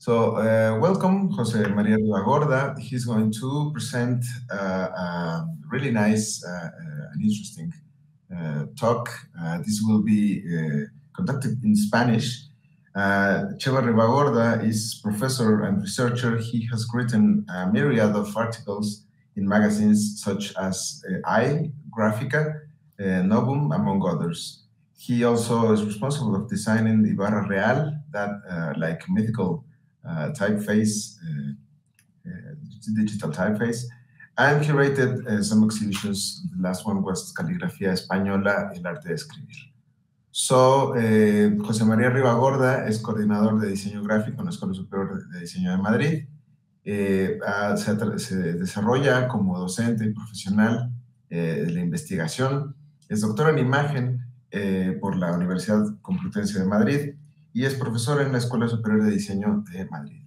So uh, welcome, Jose Maria Rivagorda. He's going to present uh, a um, really nice uh, uh and interesting uh, talk. Uh, this will be conducted in Spanish. Uh, Cheva is professor and researcher. He has written a myriad of articles in magazines such as I, Grafica, Novum, among others. He also is responsible of designing the Barra Real, that like mythical Uh, typeface, uh, uh, digital typeface. I've curated some exhibitions. The last one was Caligrafía Española, El Arte de Escribir. So, eh, José María Rivagorda es coordinador de diseño gráfico en la Escuela Superior de Diseño de Madrid. Eh, ah, se, se, desarrolla como docente y profesional eh, de la investigación. Es doctor en imagen eh, por la Universidad Complutense de Madrid y es profesor en la Escuela Superior de Diseño de Madrid.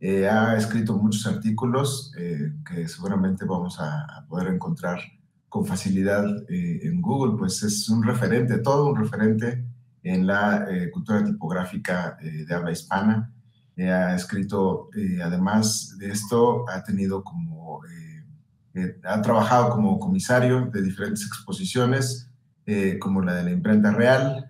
Eh, ha escrito muchos artículos eh, que seguramente vamos a, poder encontrar con facilidad eh, en Google, pues es un referente, todo un referente en la cultura tipográfica de habla hispana. ha escrito, además de esto, ha tenido como, ha trabajado como comisario de diferentes exposiciones, como la de la imprenta real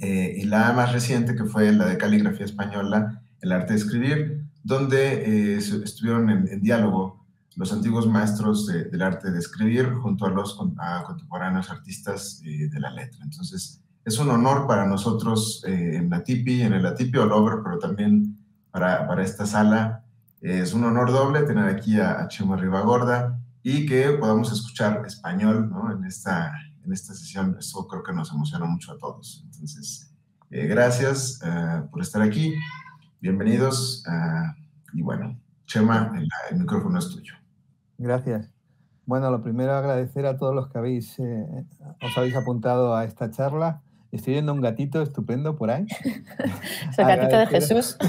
eh, y la más reciente que fue la de caligrafía española, el arte de escribir, donde eh, estuvieron en, diálogo los antiguos maestros del arte de escribir junto a los contemporáneos artistas eh, de la letra. Entonces, es un honor para nosotros en la TIPI, en el ATIPI Olover, pero también para, para esta sala. es un honor doble tener aquí a, a Chema Rivagorda y que podamos escuchar español ¿no? en esta en esta sesión. Eso creo que nos emociona mucho a todos. Entonces, eh, gracias eh, por estar aquí. Bienvenidos. Eh, y bueno, Chema, el, micrófono es tuyo. Gracias. Bueno, lo primero agradecer a todos los que habéis os habéis apuntado a esta charla. Estoy viendo un gatito estupendo por ahí. el gatito de Jesús.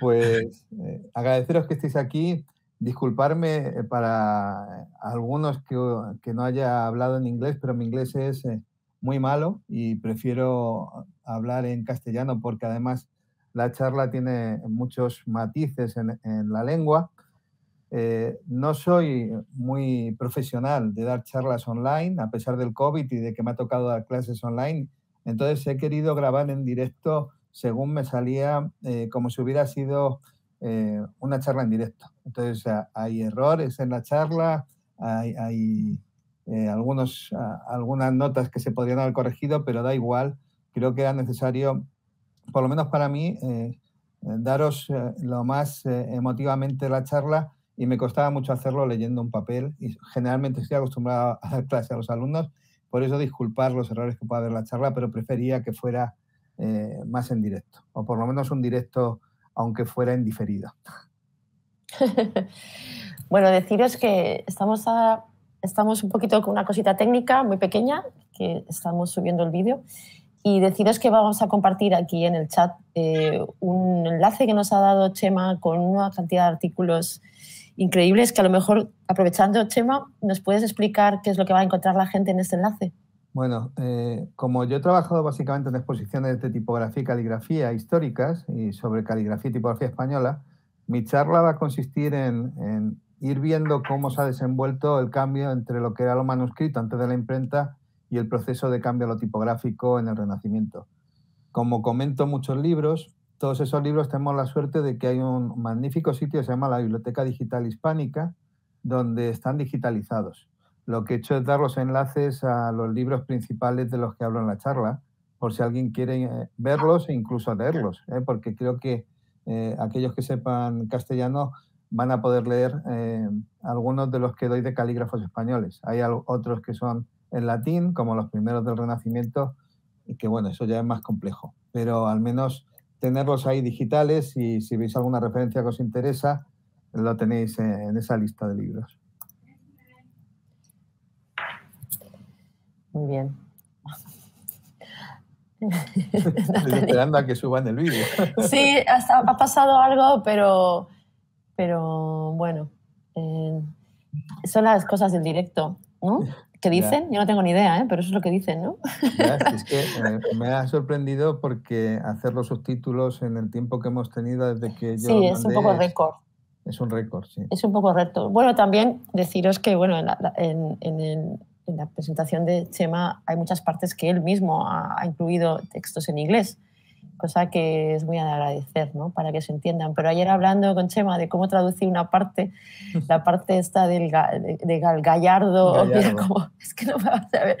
Pues agradeceros que estéis aquí disculparme eh, para algunos que, no haya hablado en inglés, pero mi inglés es eh, muy malo y prefiero hablar en castellano porque además la charla tiene muchos matices en, la lengua. Eh, no soy muy profesional de dar charlas online, a pesar del COVID y de que me ha tocado dar clases online. Entonces he querido grabar en directo según me salía, como si hubiera sido eh, una charla en directo. Entonces, hay errores en la charla, hay, eh, algunos, ah, algunas notas que se podrían haber corregido, pero da igual. Creo que era necesario, por lo menos para mí, eh, daros lo más emotivamente la charla y me costaba mucho hacerlo leyendo un papel y generalmente estoy acostumbrado a dar clase a los alumnos, por eso disculpar los errores que pueda haber en la charla, pero prefería que fuera más en directo, o por lo menos un directo aunque fuera en diferida. bueno, deciros que estamos, estamos un poquito con una cosita técnica muy pequeña, que estamos subiendo el vídeo, y deciros que vamos a compartir aquí en el chat eh, un enlace que nos ha dado Chema con una cantidad de artículos increíbles que a lo mejor, aprovechando, Chema, ¿nos puedes explicar qué es lo que va a encontrar la gente en este enlace? Bueno, eh, como yo he trabajado básicamente en exposiciones de tipografía y caligrafía históricas y sobre caligrafía y tipografía española, mi charla va a consistir en, ir viendo cómo se ha desenvuelto el cambio entre lo que era lo manuscrito antes de la imprenta y el proceso de cambio a lo tipográfico en el Renacimiento. Como comento muchos libros, todos esos libros tenemos la suerte de que hay un magnífico sitio que se llama la Biblioteca Digital Hispánica, donde están digitalizados. Lo que he hecho es dar los enlaces a los libros principales de los que hablo en la charla, por si alguien quiere eh, verlos e incluso leerlos, eh, porque creo que eh, aquellos que sepan castellano van a poder leer algunos de los que doy de calígrafos españoles. Hay otros que son en latín, como los primeros del Renacimiento, y que bueno, eso ya es más complejo, pero al menos tenerlos ahí digitales y si veis alguna referencia que os interesa, lo tenéis en esa lista de libros. Muy bien. Estoy esperando a que suban el vídeo. sí, ha, pasado algo, pero, pero bueno, eh, son las cosas del directo, ¿no? ¿Qué dicen? Yo no tengo ni idea, ¿eh? pero eso es lo que dicen, ¿no? es que eh, me ha sorprendido porque hacer los subtítulos en el tiempo que hemos tenido desde que yo. Sí, es un poco récord. Es, un récord, sí. Es un poco récord. Bueno, también deciros que, bueno, en, en el en la presentación de Chema hay muchas partes que él mismo ha, incluido textos en inglés, cosa que es muy a agradecer ¿no? para que se entiendan. Pero ayer hablando con Chema de cómo traducir una parte, la parte esta del Gallardo, es que no me va a saber,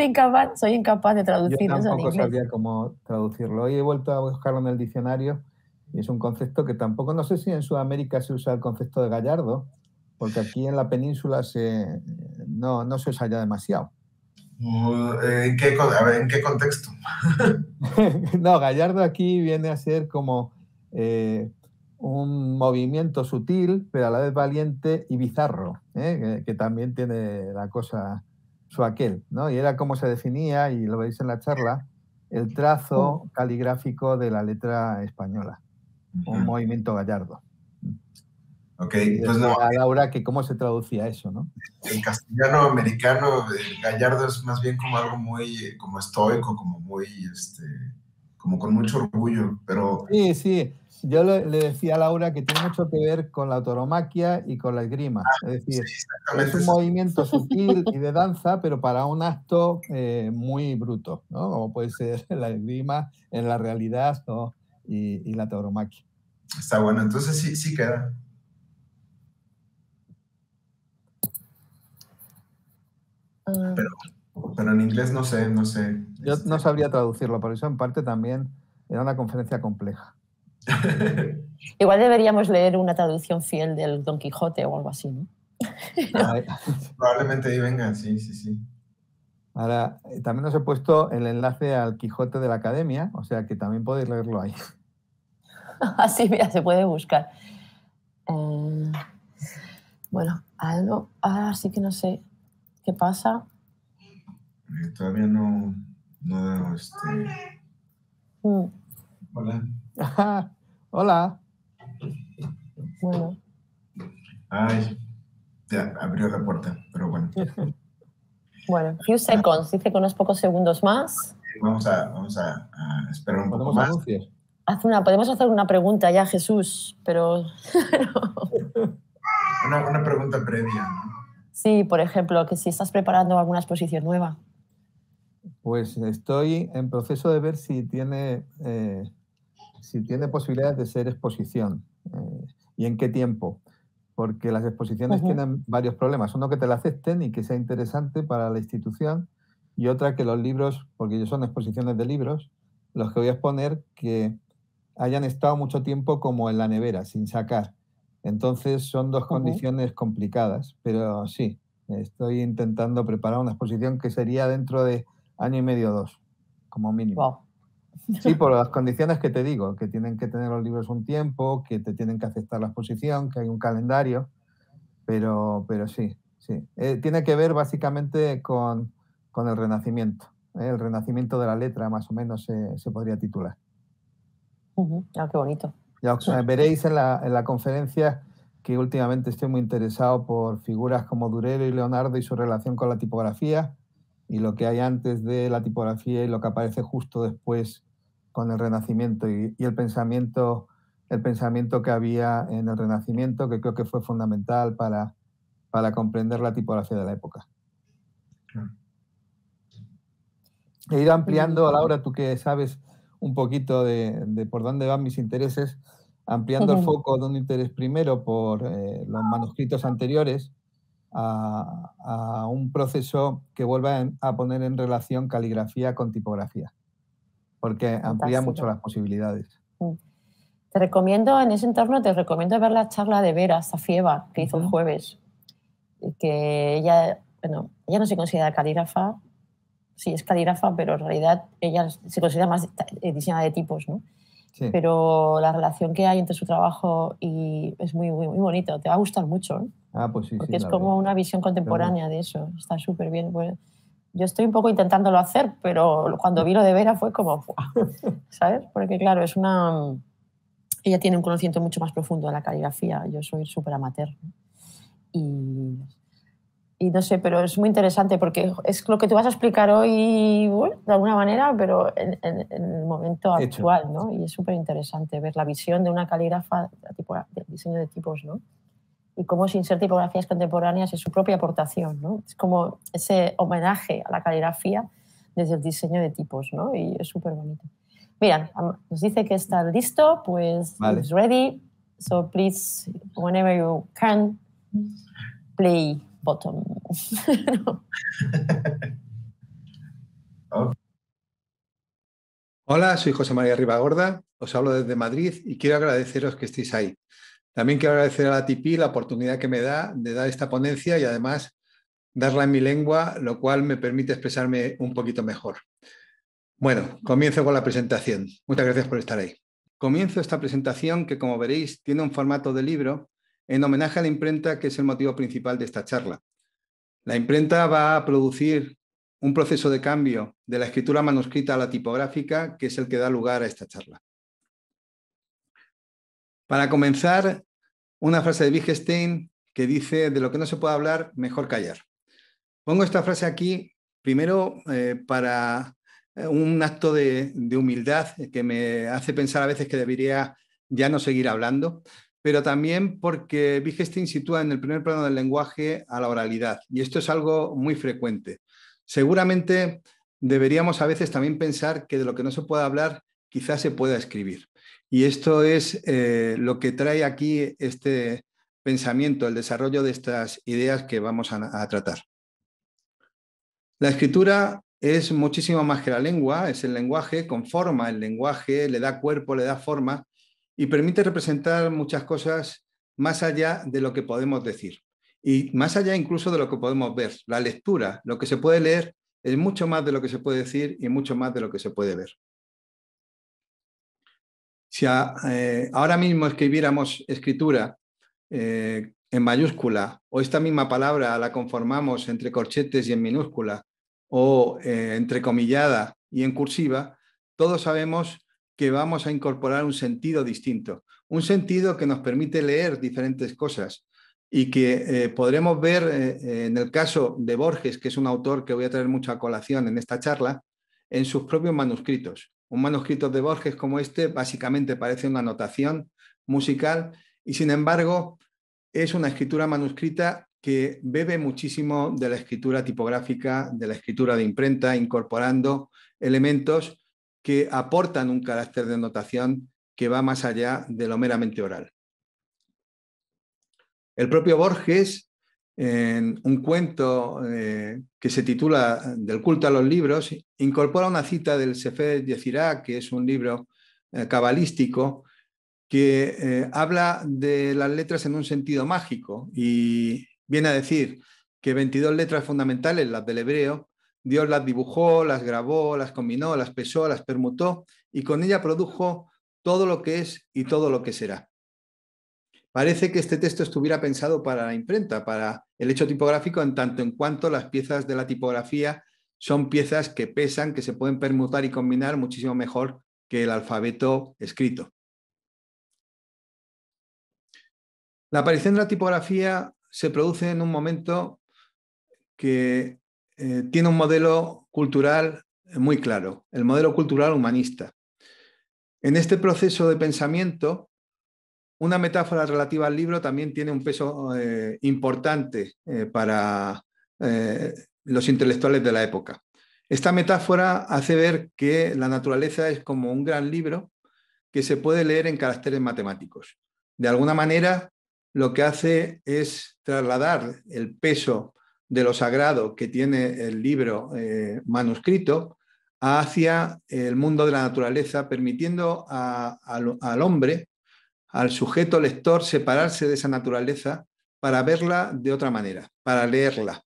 incapaz, soy incapaz de traducir Yo eso en inglés. sabía cómo traducirlo. Hoy he vuelto a buscarlo en el diccionario y es un concepto que tampoco, no sé si en Sudamérica se usa el concepto de Gallardo. Porque aquí en la península se, no, se usa demasiado. Mm, eh, ¿En qué, contexto? no, Gallardo aquí viene a ser como eh, un movimiento sutil, pero a la vez valiente y bizarro, ¿eh? que, también tiene la cosa su aquel, ¿no? Y era como se definía, y lo veis en la charla, el trazo mm. caligráfico de la letra española, un movimiento gallardo. Okay, entonces, no, Laura, que cómo se traducía eso, ¿no? En castellano americano, el gallardo es más bien como algo muy, como estoico, como muy, este, como con mucho orgullo, pero... Sí, sí, yo le, decía a Laura que tiene mucho que ver con la tauromaquia y con la esgrima, ah, es decir, es un movimiento sutil y de danza, pero para un acto eh, muy bruto, ¿no? Como puede ser la esgrima en la realidad ¿no? y, la tauromaquia. Está bueno, entonces sí, sí queda. Ah. pero, en inglés no sé, no sé. Yo este, no sabría traducirlo, por eso en parte también era una conferencia compleja. Igual deberíamos leer una traducción fiel del Don Quijote o algo así, ¿no? probablemente ahí venga, sí, sí, sí. Ahora, eh, también os he puesto el enlace al Quijote de la Academia, o sea que también podéis leerlo ahí. Así, ah, mira, se puede buscar. Eh, bueno, algo, ah, sí que no sé. ¿Qué pasa? Eh, todavía no, no este... Mm. Hola. Hola. Bueno. Ay, ya abrió la puerta, pero bueno. bueno, few seconds, dice que unos pocos segundos más. Vamos a, vamos a, esperar un poco más. Haz una, podemos hacer una pregunta ya, Jesús, pero... una, una pregunta previa. Sí, por ejemplo, que si estás preparando alguna exposición nueva. Pues estoy en proceso de ver si tiene, eh, si tiene posibilidades de ser exposición eh, y en qué tiempo. Porque las exposiciones tienen varios problemas. Uno, que te la acepten y que sea interesante para la institución. Y otra, que los libros, porque ellos son exposiciones de libros, los que voy a exponer, que hayan estado mucho tiempo como en la nevera, sin sacar. Entonces son dos condiciones complicadas, pero sí, estoy intentando preparar una exposición que sería dentro de año y medio o dos, como mínimo. Sí, por las condiciones que te digo, que tienen que tener los libros un tiempo, que te tienen que aceptar la exposición, que hay un calendario, pero, pero sí, sí. Eh, tiene que ver básicamente con, el renacimiento, ¿eh? el renacimiento de la letra, más o menos se podría titular. Ah, qué bonito. Ya veréis en la, conferencia que últimamente estoy muy interesado por figuras como Durero y Leonardo y su relación con la tipografía y lo que hay antes de la tipografía y lo que aparece justo después con el Renacimiento y, el pensamiento el pensamiento que había en el Renacimiento, que creo que fue fundamental para, para comprender la tipografía de la época. He ido ampliando, Laura, tú que sabes un poquito de, por dónde van mis intereses, ampliando el foco de un interés primero por eh, los manuscritos anteriores a, un proceso que vuelva a poner en relación caligrafía con tipografía, porque amplía mucho las posibilidades. Te recomiendo, en ese entorno, te recomiendo ver la charla de Vera Zafieva que hizo el jueves, que ella, bueno, ella no se considera calígrafa, sí, es calígrafa, pero en realidad ella se considera más eh, diseñadora de tipos, ¿no? Sí. Pero la relación que hay entre su trabajo y es muy, muy, muy bonito, te va a gustar mucho. ¿no? ¿eh? Ah, pues sí, Porque es como una visión contemporánea de eso, está súper bien. Pues, yo estoy un poco intentándolo hacer, pero cuando vi lo de Vera fue como, ¿sabes? Porque claro, es una... Ella tiene un conocimiento mucho más profundo de la caligrafía, yo soy súper amateur. ¿no? Y no sé, pero es muy interesante porque es lo que tú vas a explicar hoy, de alguna manera, pero en, el momento actual, ¿no? Y es súper interesante ver la visión de una calígrafa del diseño de tipos, ¿no? Y cómo sin ser tipografías contemporáneas en su propia aportación, ¿no? Es como ese homenaje a la caligrafía desde el diseño de tipos, ¿no? Y es súper bonito. Mira, nos dice que está listo, pues ready. So please, whenever you can, play. Hola, soy José María Ribagorda, os hablo desde Madrid y quiero agradeceros que estéis ahí. También quiero agradecer a la TIPI la oportunidad que me da de dar esta ponencia y además darla en mi lengua, lo cual me permite expresarme un poquito mejor. Bueno, comienzo con la presentación. Muchas gracias por estar ahí. Comienzo esta presentación que, como veréis, tiene un formato de libro en homenaje a la imprenta, que es el motivo principal de esta charla. La imprenta va a producir un proceso de cambio de la escritura manuscrita a la tipográfica, que es el que da lugar a esta charla. Para comenzar, una frase de Wittgenstein que dice, de lo que no se puede hablar, mejor callar. Pongo esta frase aquí primero eh, para eh, un acto de humildad que me hace pensar a veces que debería ya no seguir hablando, pero también porque Wittgenstein sitúa en el primer plano del lenguaje a la oralidad, y esto es algo muy frecuente. Seguramente deberíamos a veces también pensar que de lo que no se puede hablar quizás se pueda escribir. Y esto es eh, lo que trae aquí este pensamiento, el desarrollo de estas ideas que vamos a, tratar. La escritura es muchísimo más que la lengua, es el lenguaje, con forma, el lenguaje, le da cuerpo, le da forma, y permite representar muchas cosas más allá de lo que podemos decir y más allá incluso de lo que podemos ver. La lectura, lo que se puede leer, es mucho más de lo que se puede decir y mucho más de lo que se puede ver. Si eh, ahora mismo escribiéramos escritura eh, en mayúscula o esta misma palabra la conformamos entre corchetes y en minúscula o eh, entre comillada y en cursiva, todos sabemos que vamos a incorporar un sentido distinto, un sentido que nos permite leer diferentes cosas y que eh, podremos ver eh, en el caso de Borges, que es un autor que voy a traer mucha colación en esta charla, en sus propios manuscritos. Un manuscrito de Borges como este básicamente parece una anotación musical y sin embargo es una escritura manuscrita que bebe muchísimo de la escritura tipográfica, de la escritura de imprenta, incorporando elementos que aportan un carácter de notación que va más allá de lo meramente oral. El propio Borges, en un cuento eh, que se titula Del culto a los libros, incorpora una cita del Sefer Yezirá, que es un libro eh, cabalístico, que eh, habla de las letras en un sentido mágico y viene a decir que 22 letras fundamentales, las del hebreo, Dios las dibujó, las grabó, las combinó, las pesó, las permutó y con ella produjo todo lo que es y todo lo que será. Parece que este texto estuviera pensado para la imprenta, para el hecho tipográfico, en tanto en cuanto las piezas de la tipografía son piezas que pesan, que se pueden permutar y combinar muchísimo mejor que el alfabeto escrito. La aparición de la tipografía se produce en un momento que eh, tiene un modelo cultural eh, muy claro, el modelo cultural humanista. En este proceso de pensamiento, una metáfora relativa al libro también tiene un peso eh, importante para los intelectuales de la época. Esta metáfora hace ver que la naturaleza es como un gran libro que se puede leer en caracteres matemáticos. De alguna manera, lo que hace es trasladar el peso de lo sagrado que tiene el libro eh, manuscrito hacia el mundo de la naturaleza, permitiendo al hombre, al sujeto lector, separarse de esa naturaleza para verla de otra manera, para leerla.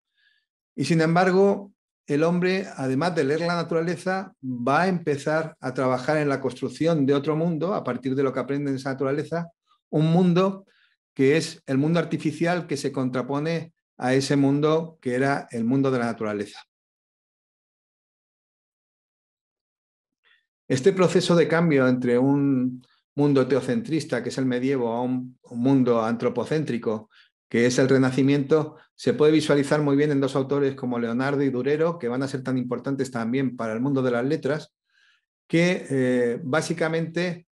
Y sin embargo, el hombre, además de leer la naturaleza, va a empezar a trabajar en la construcción de otro mundo, a partir de lo que aprende en esa naturaleza, un mundo que es el mundo artificial que se contrapone a ese mundo que era el mundo de la naturaleza. Este proceso de cambio entre un mundo teocentrista, que es el medievo, a un, mundo antropocéntrico, que es el Renacimiento, se puede visualizar muy bien en dos autores como Leonardo y Durero, que van a ser tan importantes también para el mundo de las letras, que eh, básicamente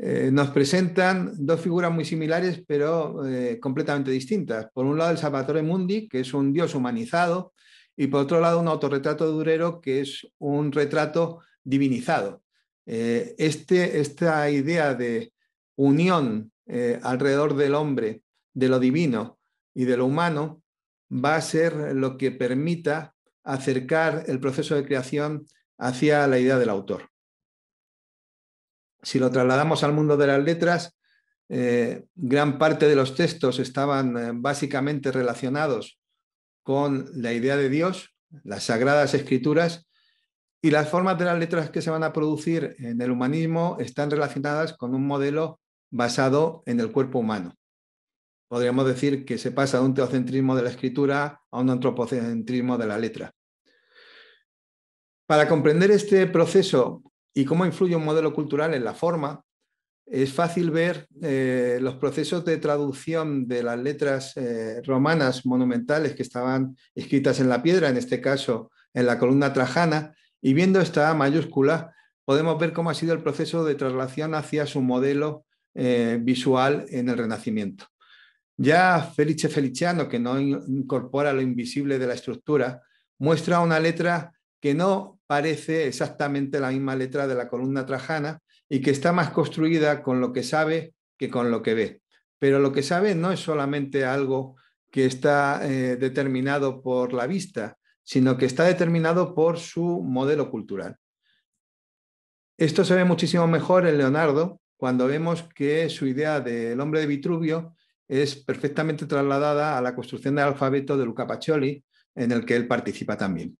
eh, nos presentan dos figuras muy similares, pero eh, completamente distintas. Por un lado, el Salvatore Mundi, que es un dios humanizado, y por otro lado, un autorretrato de Durero, que es un retrato divinizado. Eh, este, esta idea de unión alrededor del hombre, de lo divino y de lo humano, va a ser lo que permita acercar el proceso de creación hacia la idea del autor. Si lo trasladamos al mundo de las letras, eh, gran parte de los textos estaban eh, básicamente relacionados con la idea de Dios, las sagradas escrituras, y las formas de las letras que se van a producir en el humanismo están relacionadas con un modelo basado en el cuerpo humano. Podríamos decir que se pasa de un teocentrismo de la escritura a un antropocentrismo de la letra. Para comprender este proceso y cómo influye un modelo cultural en la forma. Es fácil ver eh, los procesos de traducción de las letras eh, romanas monumentales que estaban escritas en la piedra, en este caso en la columna trajana, y viendo esta mayúscula podemos ver cómo ha sido el proceso de traslación hacia su modelo eh, visual en el Renacimiento. Ya Felice Feliciano, que no incorpora lo invisible de la estructura, muestra una letra que no parece exactamente la misma letra de la columna trajana y que está más construida con lo que sabe que con lo que ve. Pero lo que sabe no es solamente algo que está eh, determinado por la vista, sino que está determinado por su modelo cultural. Esto se ve muchísimo mejor en Leonardo cuando vemos que su idea del hombre de Vitruvio es perfectamente trasladada a la construcción del alfabeto de Luca Pacioli, en el que él participa también.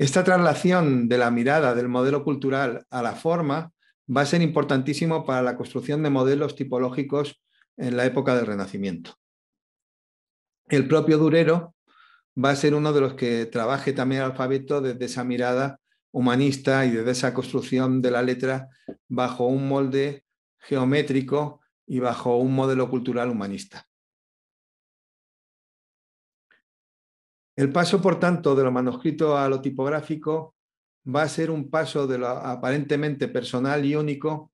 Esta traslación de la mirada del modelo cultural a la forma va a ser importantísimo para la construcción de modelos tipológicos en la época del Renacimiento. El propio Durero va a ser uno de los que trabaje también el alfabeto desde esa mirada humanista y desde esa construcción de la letra bajo un molde geométrico y bajo un modelo cultural humanista. El paso, por tanto, de lo manuscrito a lo tipográfico va a ser un paso de lo aparentemente personal y único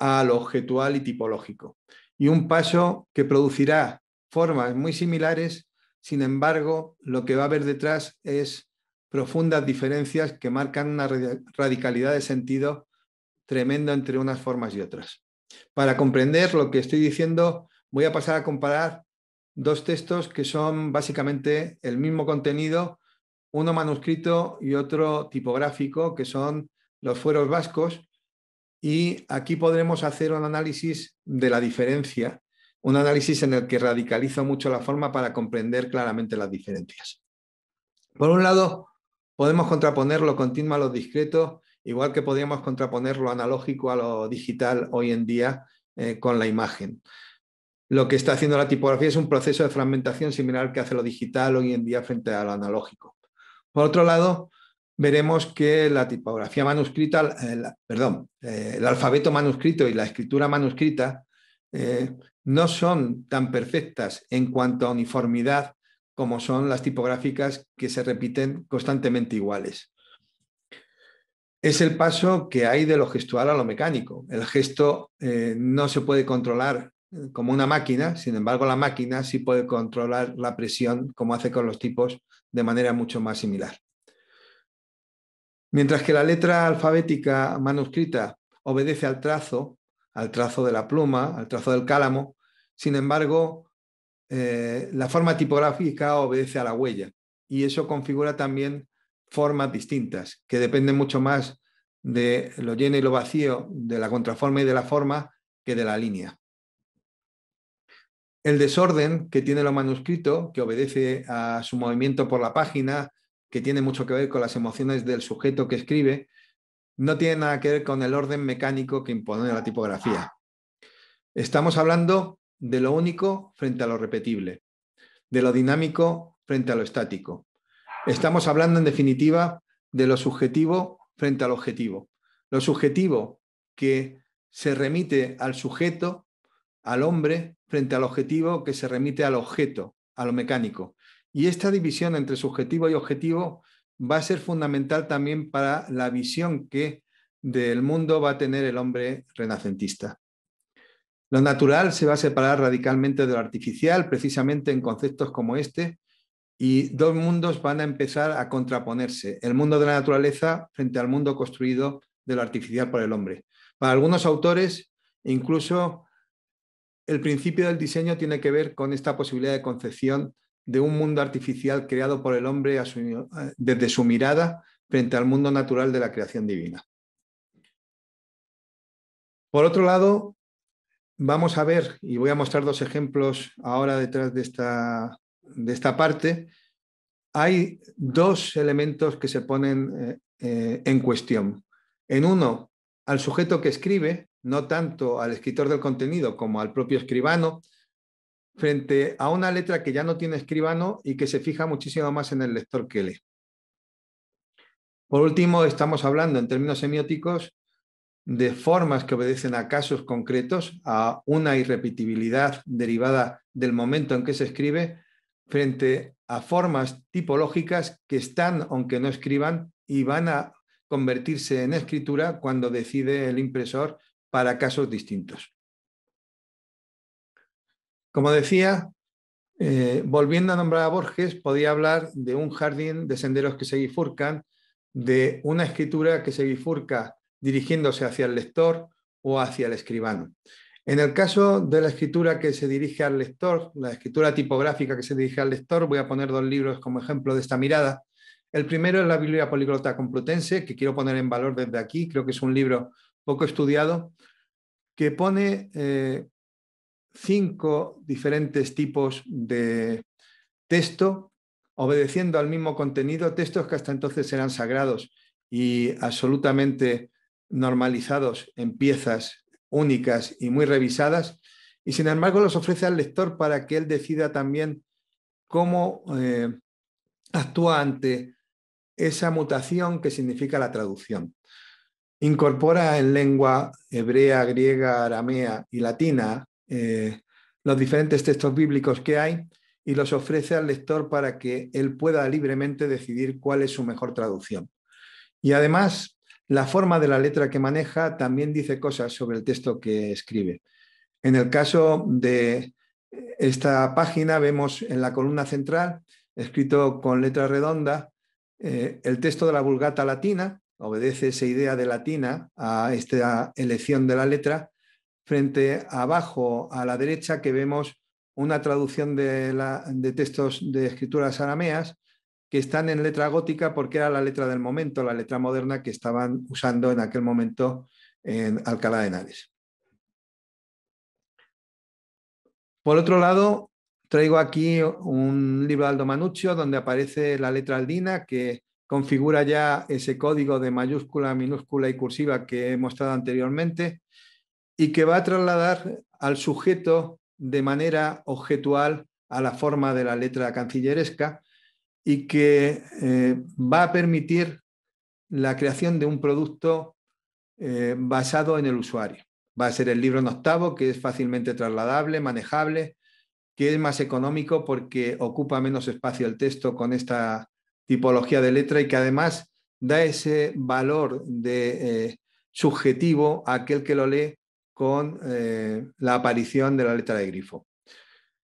a lo objetual y tipológico, y un paso que producirá formas muy similares, sin embargo, lo que va a haber detrás es profundas diferencias que marcan una radicalidad de sentido tremenda entre unas formas y otras. Para comprender lo que estoy diciendo, voy a pasar a comparar dos textos que son básicamente el mismo contenido, uno manuscrito y otro tipográfico, que son los fueros vascos. Y aquí podremos hacer un análisis de la diferencia, un análisis en el que radicalizo mucho la forma para comprender claramente las diferencias. Por un lado, podemos contraponer lo continuo a lo discreto, igual que podríamos contraponer lo analógico a lo digital hoy en día eh, con la imagen lo que está haciendo la tipografía es un proceso de fragmentación similar que hace lo digital hoy en día frente a lo analógico. Por otro lado, veremos que la tipografía manuscrita, eh, perdón, eh, el alfabeto manuscrito y la escritura manuscrita eh, no son tan perfectas en cuanto a uniformidad como son las tipográficas que se repiten constantemente iguales. Es el paso que hay de lo gestual a lo mecánico. El gesto no se puede controlar eh, como una máquina, sin embargo la máquina sí puede controlar la presión como hace con los tipos de manera mucho más similar. Mientras que la letra alfabética manuscrita obedece al trazo, al trazo de la pluma, al trazo del cálamo, sin embargo eh, la forma tipográfica obedece a la huella y eso configura también formas distintas que dependen mucho más de lo lleno y lo vacío, de la contraforma y de la forma que de la línea el desorden que tiene lo manuscrito, que obedece a su movimiento por la página, que tiene mucho que ver con las emociones del sujeto que escribe, no tiene nada que ver con el orden mecánico que impone la tipografía. Estamos hablando de lo único frente a lo repetible, de lo dinámico frente a lo estático. Estamos hablando, en definitiva, de lo subjetivo frente al objetivo. Lo subjetivo que se remite al sujeto, al hombre, frente al objetivo que se remite al objeto, a lo mecánico. Y esta división entre subjetivo y objetivo va a ser fundamental también para la visión que del mundo va a tener el hombre renacentista. Lo natural se va a separar radicalmente de lo artificial, precisamente en conceptos como este, y dos mundos van a empezar a contraponerse, el mundo de la naturaleza frente al mundo construido de lo artificial por el hombre. Para algunos autores, incluso el principio del diseño tiene que ver con esta posibilidad de concepción de un mundo artificial creado por el hombre eh, desde su mirada frente al mundo natural de la creación divina. Por otro lado, vamos a ver, y voy a mostrar dos ejemplos ahora detrás de esta, de esta parte, hay dos elementos que se ponen eh, eh, en cuestión. En uno, al sujeto que escribe, no tanto al escritor del contenido como al propio escribano, frente a una letra que ya no tiene escribano y que se fija muchísimo más en el lector que lee. Por último, estamos hablando en términos semióticos de formas que obedecen a casos concretos, a una irrepetibilidad derivada del momento en que se escribe, frente a formas tipológicas que están, aunque no escriban, y van a convertirse en escritura cuando decide el impresor para casos distintos. Como decía, eh, volviendo a nombrar a Borges, podía hablar de un jardín de senderos que se bifurcan, de una escritura que se bifurca dirigiéndose hacia el lector o hacia el escribano. En el caso de la escritura que se dirige al lector, la escritura tipográfica que se dirige al lector, voy a poner dos libros como ejemplo de esta mirada. El primero es la Biblia Poliglota Complutense, que quiero poner en valor desde aquí. Creo que es un libro poco estudiado, que pone eh, cinco diferentes tipos de texto obedeciendo al mismo contenido, textos que hasta entonces eran sagrados y absolutamente normalizados en piezas únicas y muy revisadas, y sin embargo los ofrece al lector para que él decida también cómo eh, actúa ante esa mutación que significa la traducción incorpora en lengua hebrea, griega, aramea y latina eh, los diferentes textos bíblicos que hay y los ofrece al lector para que él pueda libremente decidir cuál es su mejor traducción. Y además, la forma de la letra que maneja también dice cosas sobre el texto que escribe. En el caso de esta página vemos en la columna central, escrito con letra redonda, eh, el texto de la Vulgata Latina, obedece esa idea de latina a esta elección de la letra, frente abajo a la derecha que vemos una traducción de, textos de escrituras arameas que están en letra gótica porque era la letra del momento, la letra moderna que estaban usando en aquel momento en Alcalá de Henares. Por otro lado, traigo aquí un libro de Aldo Manuccio donde aparece la letra aldina que configura ya ese código de mayúscula, minúscula y cursiva que he mostrado anteriormente y que va a trasladar al sujeto de manera objetual a la forma de la letra cancilleresca y que eh, va a permitir la creación de un producto eh, basado en el usuario. Va a ser el libro en octavo, que es fácilmente trasladable, manejable, que es más económico porque ocupa menos espacio el texto con esta tipología de letra y que además da ese valor de eh, subjetivo a aquel que lo lee con eh, la aparición de la letra de grifo.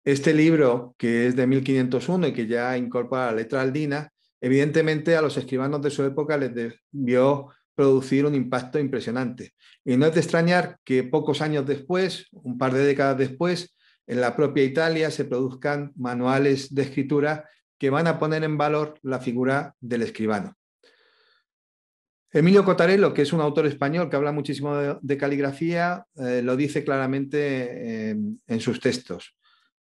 Este libro, que es de 1501 y que ya incorpora la letra aldina, evidentemente a los escribanos de su época les debió producir un impacto impresionante. Y no es de extrañar que pocos años después, un par de décadas después, en la propia Italia se produzcan manuales de escritura que van a poner en valor la figura del escribano. Emilio Cotarello, que es un autor español que habla muchísimo de, caligrafía, eh, lo dice claramente eh, en sus textos.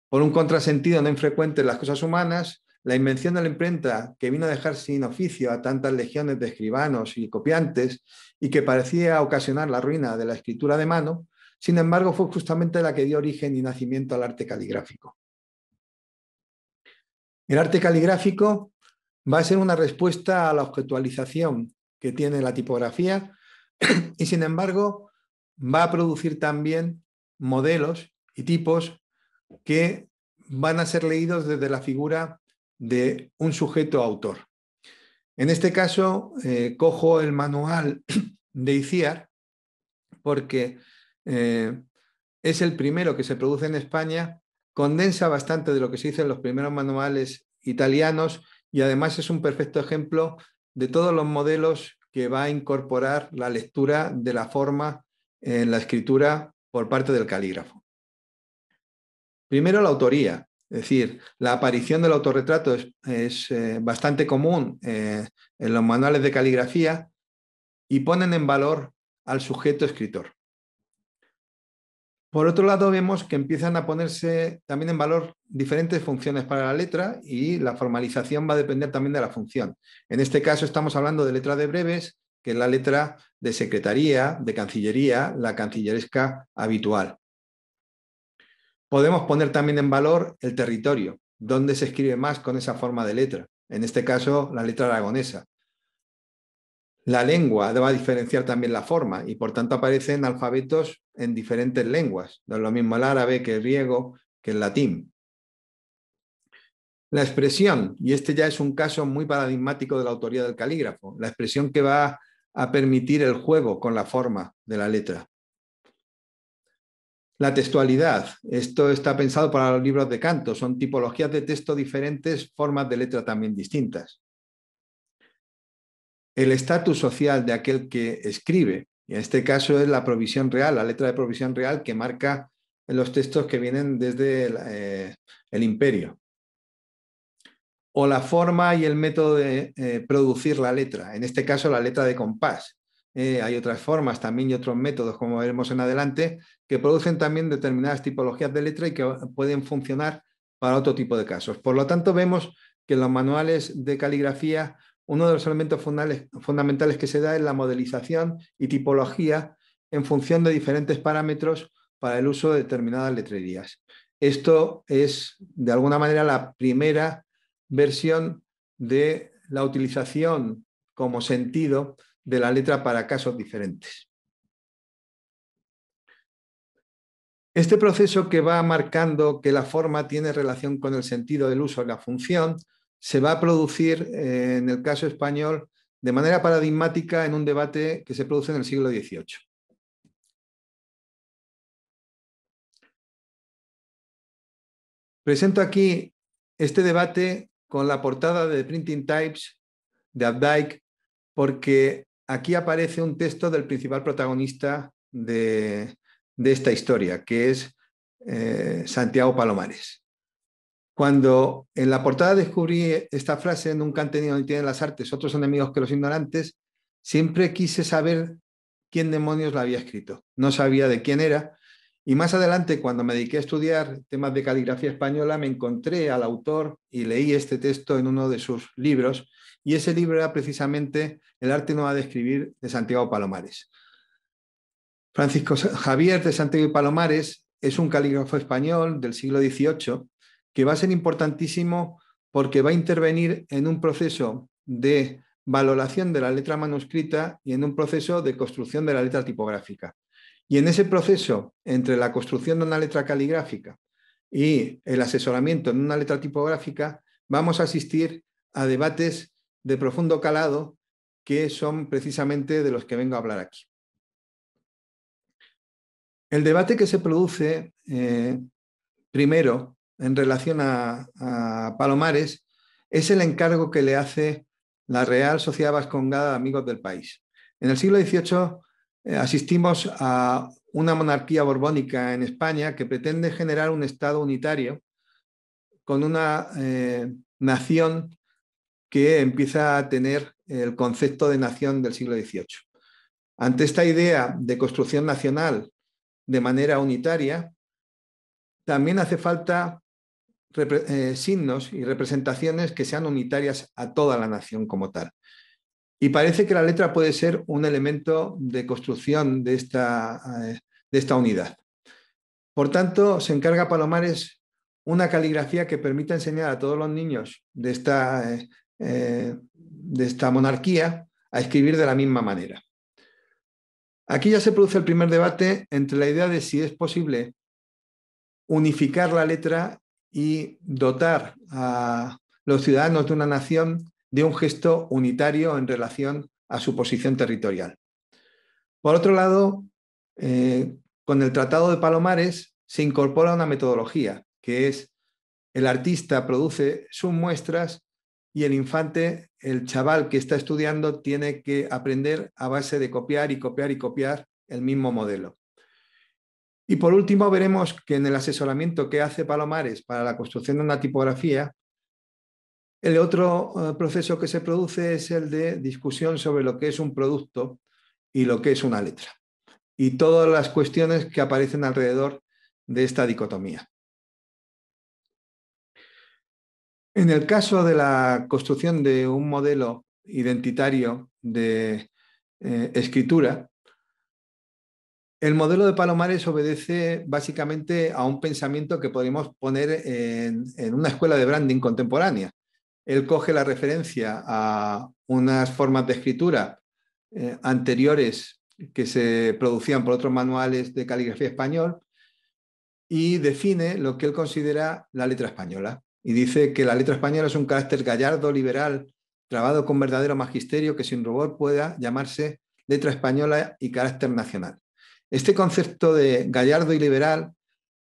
Por un contrasentido no infrecuente en las cosas humanas, la invención de la imprenta, que vino a dejar sin oficio a tantas legiones de escribanos y copiantes y que parecía ocasionar la ruina de la escritura de mano, sin embargo fue justamente la que dio origen y nacimiento al arte caligráfico. El arte caligráfico va a ser una respuesta a la objetualización que tiene la tipografía y sin embargo va a producir también modelos y tipos que van a ser leídos desde la figura de un sujeto autor. En este caso, eh, cojo el manual de ICIAR porque eh, es el primero que se produce en España condensa bastante de lo que se hizo en los primeros manuales italianos y además es un perfecto ejemplo de todos los modelos que va a incorporar la lectura de la forma en la escritura por parte del calígrafo. Primero, la autoría, es decir, la aparición del autorretrato es, eh, bastante común eh, en los manuales de caligrafía y ponen en valor al sujeto escritor. Por otro lado, vemos que empiezan a ponerse también en valor diferentes funciones para la letra y la formalización va a depender también de la función. En este caso estamos hablando de letra de breves, que es la letra de secretaría, de cancillería, la cancilleresca habitual. Podemos poner también en valor el territorio, dónde se escribe más con esa forma de letra. En este caso, la letra aragonesa. La lengua va a diferenciar también la forma y por tanto aparecen alfabetos en diferentes lenguas. No es lo mismo el árabe que el griego que el latín. La expresión, y este ya es un caso muy paradigmático de la autoría del calígrafo, la expresión que va a permitir el juego con la forma de la letra. La textualidad, esto está pensado para los libros de canto, son tipologías de texto diferentes, formas de letra también distintas el estatus social de aquel que escribe. Y en este caso es la provisión real, la letra de provisión real que marca los textos que vienen desde el, eh, imperio. O la forma y el método de eh, producir la letra, en este caso la letra de compás. Eh, hay otras formas también y otros métodos, como veremos en adelante, que producen también determinadas tipologías de letra y que pueden funcionar para otro tipo de casos. Por lo tanto, vemos que los manuales de caligrafía uno de los elementos fundamentales que se da es la modelización y tipología en función de diferentes parámetros para el uso de determinadas letrerías. Esto es, de alguna manera, la primera versión de la utilización como sentido de la letra para casos diferentes. Este proceso que va marcando que la forma tiene relación con el sentido del uso de la función se va a producir eh, en el caso español de manera paradigmática en un debate que se produce en el siglo XVIII. Presento aquí este debate con la portada de Printing Types de Abdike porque aquí aparece un texto del principal protagonista de, esta historia, que es eh, Santiago Palomares. Cuando en la portada descubrí esta frase, nunca han tenido ni tienen las artes, otros enemigos que los ignorantes, siempre quise saber quién demonios la había escrito. No sabía de quién era. Y más adelante, cuando me dediqué a estudiar temas de caligrafía española, me encontré al autor y leí este texto en uno de sus libros. Y ese libro era precisamente El arte no ha de describir de Santiago Palomares. Francisco Javier de Santiago y Palomares es un calígrafo español del siglo XVIII que va a ser importantísimo porque va a intervenir en un proceso de valoración de la letra manuscrita y en un proceso de construcción de la letra tipográfica. Y en ese proceso, entre la construcción de una letra caligráfica y el asesoramiento en una letra tipográfica, vamos a asistir a debates de profundo calado que son precisamente de los que vengo a hablar aquí. El debate que se produce, eh, primero, en relación a, Palomares es el encargo que le hace la Real Sociedad Vascongada de Amigos del País. En el siglo XVIII eh, asistimos a una monarquía borbónica en España que pretende generar un Estado unitario con una eh, nación que empieza a tener el concepto de nación del siglo XVIII. Ante esta idea de construcción nacional de manera unitaria, también hace falta eh, signos y representaciones que sean unitarias a toda la nación como tal. Y parece que la letra puede ser un elemento de construcción de esta, eh, de esta unidad. Por tanto, se encarga Palomares una caligrafía que permita enseñar a todos los niños de esta, eh, de esta monarquía a escribir de la misma manera. Aquí ya se produce el primer debate entre la idea de si es posible unificar la letra y dotar a los ciudadanos de una nación de un gesto unitario en relación a su posición territorial. Por otro lado, eh, con el Tratado de Palomares se incorpora una metodología, que es el artista produce sus muestras y el infante, el chaval que está estudiando, tiene que aprender a base de copiar y copiar y copiar el mismo modelo. Y por último, veremos que en el asesoramiento que hace Palomares para la construcción de una tipografía, el otro eh, proceso que se produce es el de discusión sobre lo que es un producto y lo que es una letra, y todas las cuestiones que aparecen alrededor de esta dicotomía. En el caso de la construcción de un modelo identitario de eh, escritura, el modelo de Palomares obedece básicamente a un pensamiento que podríamos poner en, una escuela de branding contemporánea. Él coge la referencia a unas formas de escritura eh, anteriores que se producían por otros manuales de caligrafía español y define lo que él considera la letra española. Y dice que la letra española es un carácter gallardo, liberal, trabado con verdadero magisterio que sin rubor pueda llamarse letra española y carácter nacional. Este concepto de gallardo y liberal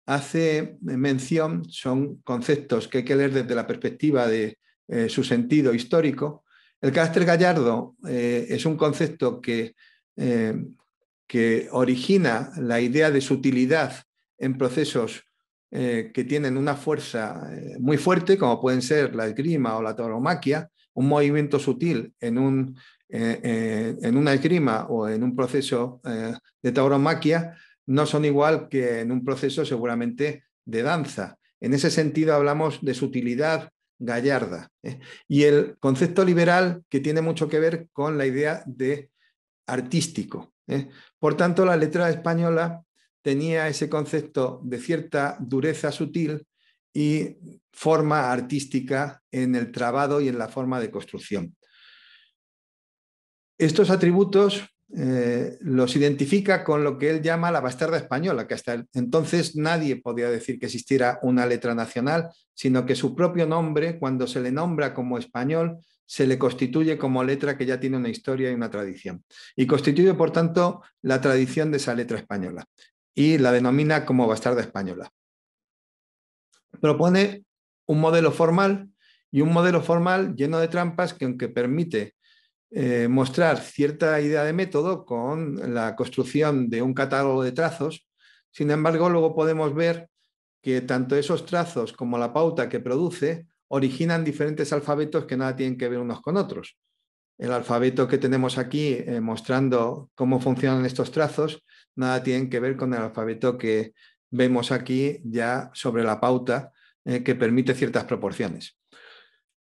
hace mención, son conceptos que hay que leer desde la perspectiva de eh, su sentido histórico. El carácter gallardo eh, es un concepto que, eh, que, origina la idea de sutilidad en procesos que tienen una fuerza muy fuerte, como pueden ser la esgrima o la tauromaquia, un movimiento sutil en un eh, eh, en una esgrima o en un proceso eh, de tauromaquia no son igual que en un proceso seguramente de danza. En ese sentido hablamos de sutilidad gallarda. Y el concepto liberal que tiene mucho que ver con la idea de artístico. Por tanto, la letra española tenía ese concepto de cierta dureza sutil y forma artística en el trabado y en la forma de construcción. Estos atributos eh, los identifica con lo que él llama la bastarda española, que hasta entonces nadie podía decir que existiera una letra nacional, sino que su propio nombre, cuando se le nombra como español, se le constituye como letra que ya tiene una historia y una tradición. Y constituye, por tanto, la tradición de esa letra española. Y la denomina como bastarda española. Propone un modelo formal y un modelo formal lleno de trampas que, aunque permite eh, mostrar cierta idea de método con la construcción de un catálogo de trazos. Sin embargo, luego podemos ver que tanto esos trazos como la pauta que produce originan diferentes alfabetos que nada tienen que ver unos con otros. El alfabeto que tenemos aquí eh, mostrando cómo funcionan estos trazos nada tienen que ver con el alfabeto que vemos aquí ya sobre la pauta eh, que permite ciertas proporciones.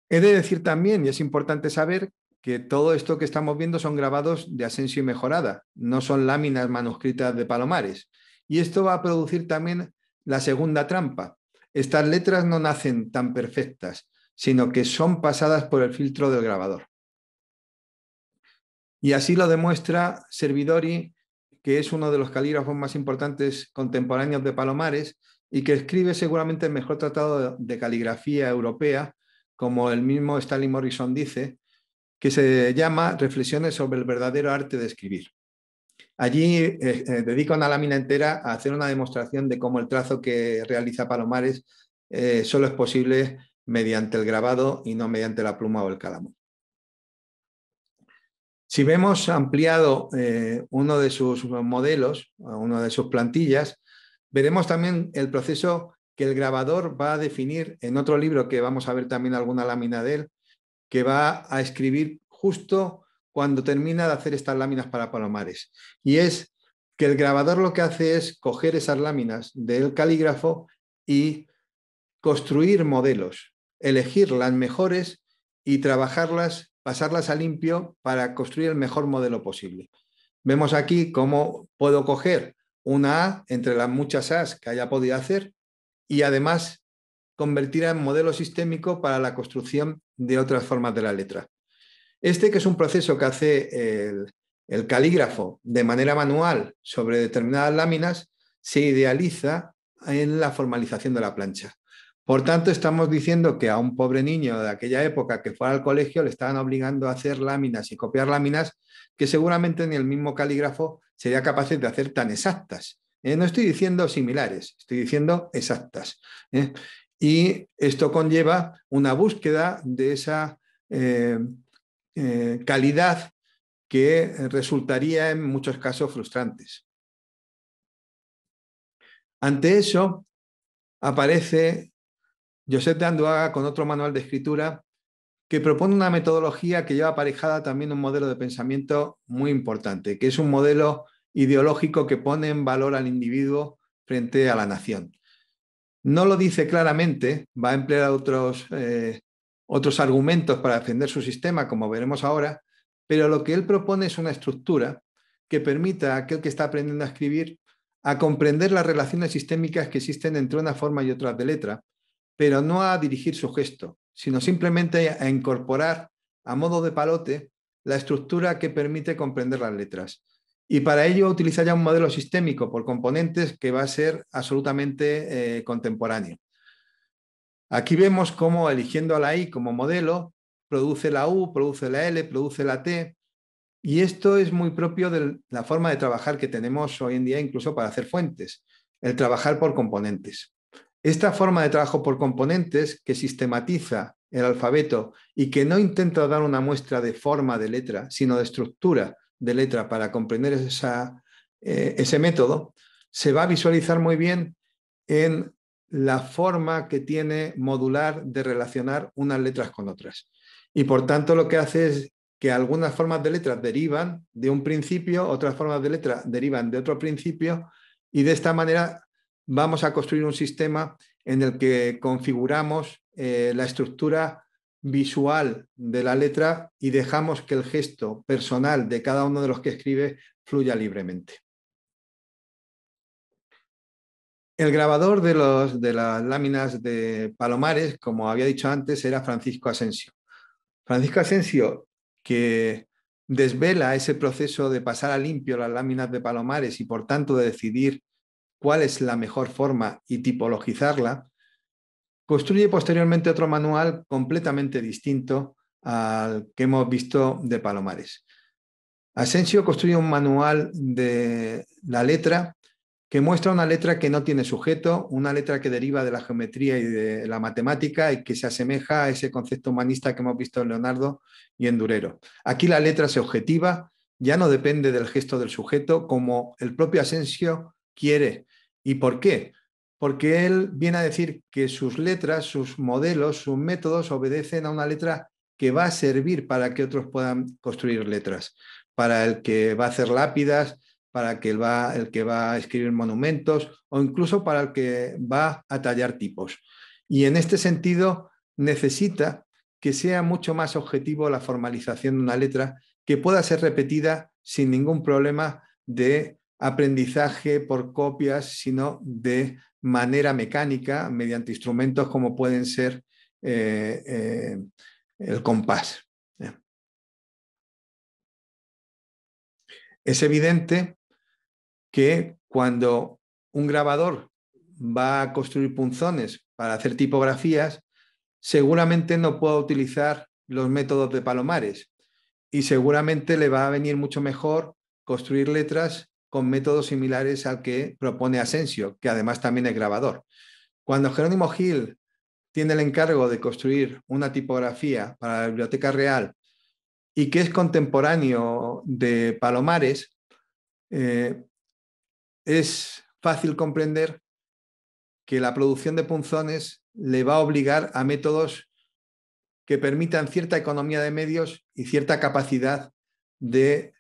He de decir también, y es importante saber, que todo esto que estamos viendo son grabados de Asensio y Mejorada, no son láminas manuscritas de Palomares. Y esto va a producir también la segunda trampa. Estas letras no nacen tan perfectas, sino que son pasadas por el filtro del grabador. Y así lo demuestra Servidori, que es uno de los calígrafos más importantes contemporáneos de Palomares y que escribe seguramente el mejor tratado de caligrafía europea, como el mismo Stanley Morrison dice, que se llama Reflexiones sobre el verdadero arte de escribir. Allí eh, eh, dedica una lámina entera a hacer una demostración de cómo el trazo que realiza Palomares eh, solo es posible mediante el grabado y no mediante la pluma o el cálamo. Si vemos ampliado uno de sus modelos, una de sus plantillas, veremos también el proceso que el grabador va a definir en otro libro que vamos a ver también alguna lámina de él, que va a escribir justo cuando termina de hacer estas láminas para Palomares. Y es que el grabador lo que hace es coger esas láminas del calígrafo y construir modelos, elegir las mejores y trabajarlas, pasarlas a limpio para construir el mejor modelo posible. Vemos aquí cómo puedo coger una A entre las muchas As que haya podido hacer y además convertirá en modelo sistémico para la construcción de otras formas de la letra. Este que es un proceso que hace el, calígrafo de manera manual sobre determinadas láminas, se idealiza en la formalización de la plancha. Por tanto, estamos diciendo que a un pobre niño de aquella época que fuera al colegio le estaban obligando a hacer láminas y copiar láminas que seguramente ni el mismo calígrafo sería capaz de hacer tan exactas. Eh, no estoy diciendo similares, estoy diciendo exactas. ¿eh? Y esto conlleva una búsqueda de esa eh, eh, calidad que resultaría en muchos casos frustrantes. Ante eso, aparece Josep de Anduaga con otro manual de escritura que propone una metodología que lleva aparejada también un modelo de pensamiento muy importante, que es un modelo ideológico que pone en valor al individuo frente a la nación no lo dice claramente, va a emplear eh, otros, argumentos para defender su sistema, como veremos ahora, pero lo que él propone es una estructura que permita a aquel que está aprendiendo a escribir a comprender las relaciones sistémicas que existen entre una forma y otra de letra, pero no a dirigir su gesto, sino simplemente a incorporar a modo de palote la estructura que permite comprender las letras. Y para ello utiliza ya un modelo sistémico por componentes que va a ser absolutamente eh, contemporáneo. Aquí vemos cómo eligiendo a la I como modelo, produce la U, produce la L, produce la T, y esto es muy propio de la forma de trabajar que tenemos hoy en día, incluso para hacer fuentes, el trabajar por componentes. Esta forma de trabajo por componentes que sistematiza el alfabeto y que no intenta dar una muestra de forma de letra, sino de estructura, de letra para comprender eh, ese método, se va a visualizar muy bien en la forma que tiene modular de relacionar unas letras con otras. Y por tanto lo que hace es que algunas formas de letras derivan de un principio, otras formas de letras derivan de otro principio, y de esta manera vamos a construir un sistema en el que configuramos eh, la estructura visual de la letra y dejamos que el gesto personal de cada uno de los que escribe fluya libremente. El grabador de, las láminas de Palomares, como había dicho antes, era Francisco Asensio. Francisco Asensio, que desvela ese proceso de pasar a limpio las láminas de Palomares y por tanto de decidir cuál es la mejor forma y tipologizarla, Construye posteriormente otro manual completamente distinto al que hemos visto de Palomares. Asensio construye un manual de la letra que muestra una letra que no tiene sujeto, una letra que deriva de la geometría y de la matemática y que se asemeja a ese concepto humanista que hemos visto en Leonardo y en Durero. Aquí la letra se objetiva, ya no depende del gesto del sujeto como el propio Asensio quiere. ¿Y por qué? porque él viene a decir que sus letras, sus modelos, sus métodos obedecen a una letra que va a servir para que otros puedan construir letras, para el que va a hacer lápidas, para el que va, el que va a escribir monumentos o incluso para el que va a tallar tipos. Y en este sentido necesita que sea mucho más objetivo la formalización de una letra que pueda ser repetida sin ningún problema de aprendizaje por copias, sino de manera mecánica mediante instrumentos como pueden ser eh, eh, el compás. Es evidente que cuando un grabador va a construir punzones para hacer tipografías, seguramente no pueda utilizar los métodos de Palomares y seguramente le va a venir mucho mejor construir letras con métodos similares al que propone Asensio, que además también es grabador. Cuando Jerónimo Gil tiene el encargo de construir una tipografía para la Biblioteca Real y que es contemporáneo de Palomares, eh, es fácil comprender que la producción de punzones le va a obligar a métodos que permitan cierta economía de medios y cierta capacidad de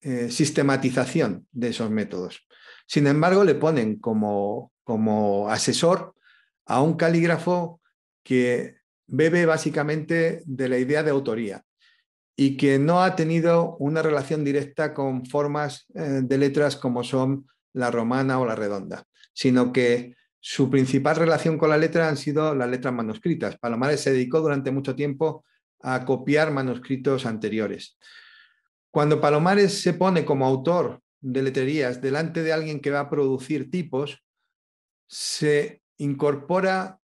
eh, sistematización de esos métodos. Sin embargo, le ponen como, como asesor a un calígrafo que bebe básicamente de la idea de autoría y que no ha tenido una relación directa con formas eh, de letras como son la romana o la redonda, sino que su principal relación con la letra han sido las letras manuscritas. Palomares se dedicó durante mucho tiempo a copiar manuscritos anteriores. Cuando Palomares se pone como autor de letrerías delante de alguien que va a producir tipos, se incorpora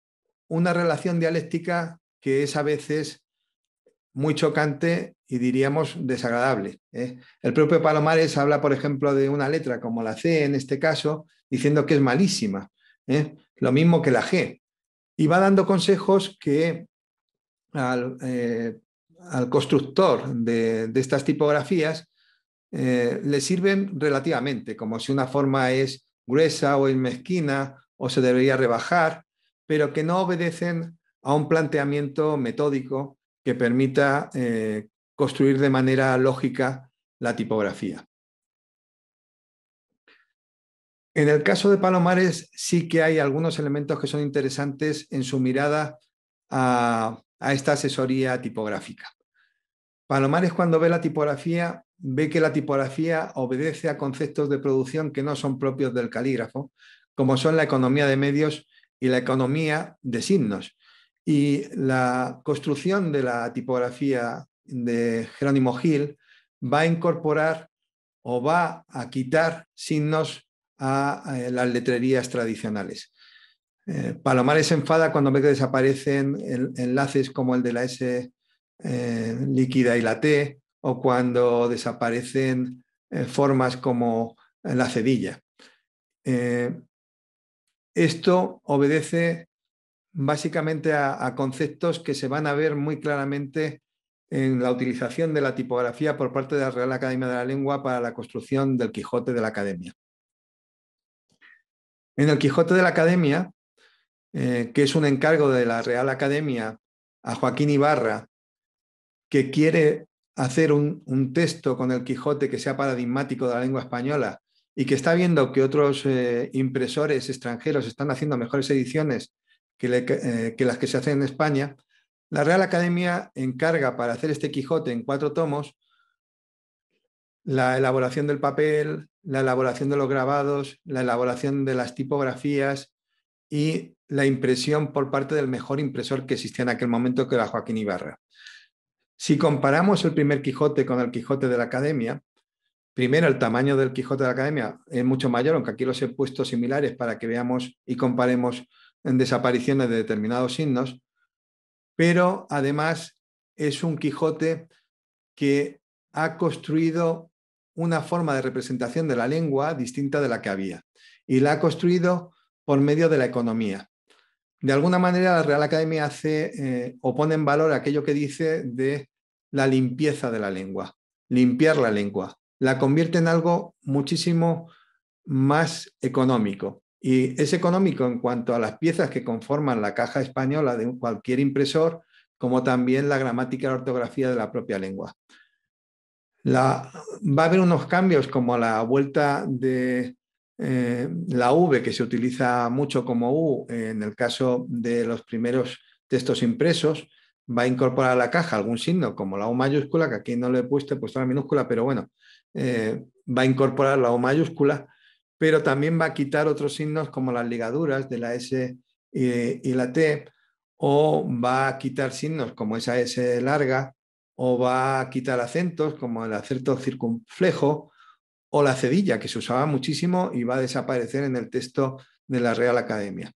una relación dialéctica que es a veces muy chocante y diríamos desagradable. ¿eh? El propio Palomares habla, por ejemplo, de una letra como la C en este caso, diciendo que es malísima, ¿eh? lo mismo que la G. Y va dando consejos que al, eh, al constructor de, estas tipografías eh, le sirven relativamente, como si una forma es gruesa o es mezquina o se debería rebajar, pero que no obedecen a un planteamiento metódico que permita eh, construir de manera lógica la tipografía. En el caso de Palomares sí que hay algunos elementos que son interesantes en su mirada a, a esta asesoría tipográfica. Palomares cuando ve la tipografía, ve que la tipografía obedece a conceptos de producción que no son propios del calígrafo, como son la economía de medios y la economía de signos. Y la construcción de la tipografía de Jerónimo Gil va a incorporar o va a quitar signos a eh, las letrerías tradicionales. Eh, Palomares se enfada cuando ve que desaparecen enlaces como el de la S eh, líquida y la T, o cuando desaparecen eh, formas como la cedilla. esto obedece básicamente a, a, conceptos que se van a ver muy claramente en la utilización de la tipografía por parte de la Real Academia de la Lengua para la construcción del Quijote de la Academia. En el Quijote de la Academia, eh, que es un encargo de la Real Academia a Joaquín Ibarra, que quiere hacer un, texto con el Quijote que sea paradigmático de la lengua española y que está viendo que otros eh, impresores extranjeros están haciendo mejores ediciones que, eh, que las que se hacen en España, la Real Academia encarga para hacer este Quijote en cuatro tomos la elaboración del papel, la elaboración de los grabados, la elaboración de las tipografías y la impresión por parte del mejor impresor que existía en aquel momento, que era Joaquín Ibarra. Si comparamos el primer Quijote con el Quijote de la Academia, primero el tamaño del Quijote de la Academia es mucho mayor, aunque aquí los he puesto similares para que veamos y comparemos en desapariciones de determinados signos, pero además es un Quijote que ha construido una forma de representación de la lengua distinta de la que había y la ha construido por medio de la economía. De alguna manera, la Real Academia hace eh, o pone en valor aquello que dice de la limpieza de la lengua, limpiar la lengua. La convierte en algo muchísimo más económico. Y es económico en cuanto a las piezas que conforman la caja española de cualquier impresor, como también la gramática y la ortografía de la propia lengua. va a haber unos cambios como la vuelta de eh, la V, que se utiliza mucho como U en el caso de los primeros textos impresos, va a incorporar a la caja algún signo, como la U mayúscula, que aquí no le he puesto, puesto la minúscula, pero bueno, eh, va a incorporar la U mayúscula, pero también va a quitar otros signos como las ligaduras de la S y, y la T, o va a quitar signos como esa S larga, o va a quitar acentos como el acerto circunflejo, o la cedilla, que se usaba muchísimo y va a desaparecer en el texto de la Real Academia.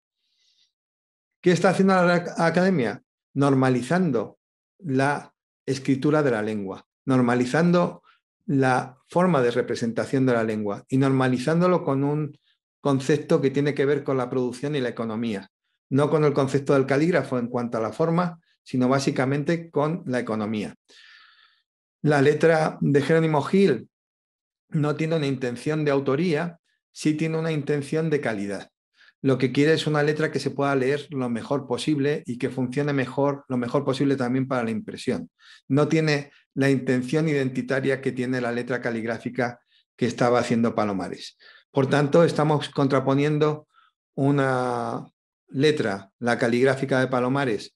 ¿Qué está haciendo la Academia? Normalizando la escritura de la lengua, normalizando la forma de representación de la lengua y normalizándolo con un concepto que tiene que ver con la producción y la economía, no con el concepto del calígrafo en cuanto a la forma, sino básicamente con la economía. La letra de Jerónimo Gil no tiene una intención de autoría, sí tiene una intención de calidad. Lo que quiere es una letra que se pueda leer lo mejor posible y que funcione mejor, lo mejor posible también para la impresión. No tiene la intención identitaria que tiene la letra caligráfica que estaba haciendo Palomares. Por tanto, estamos contraponiendo una letra, la caligráfica de Palomares,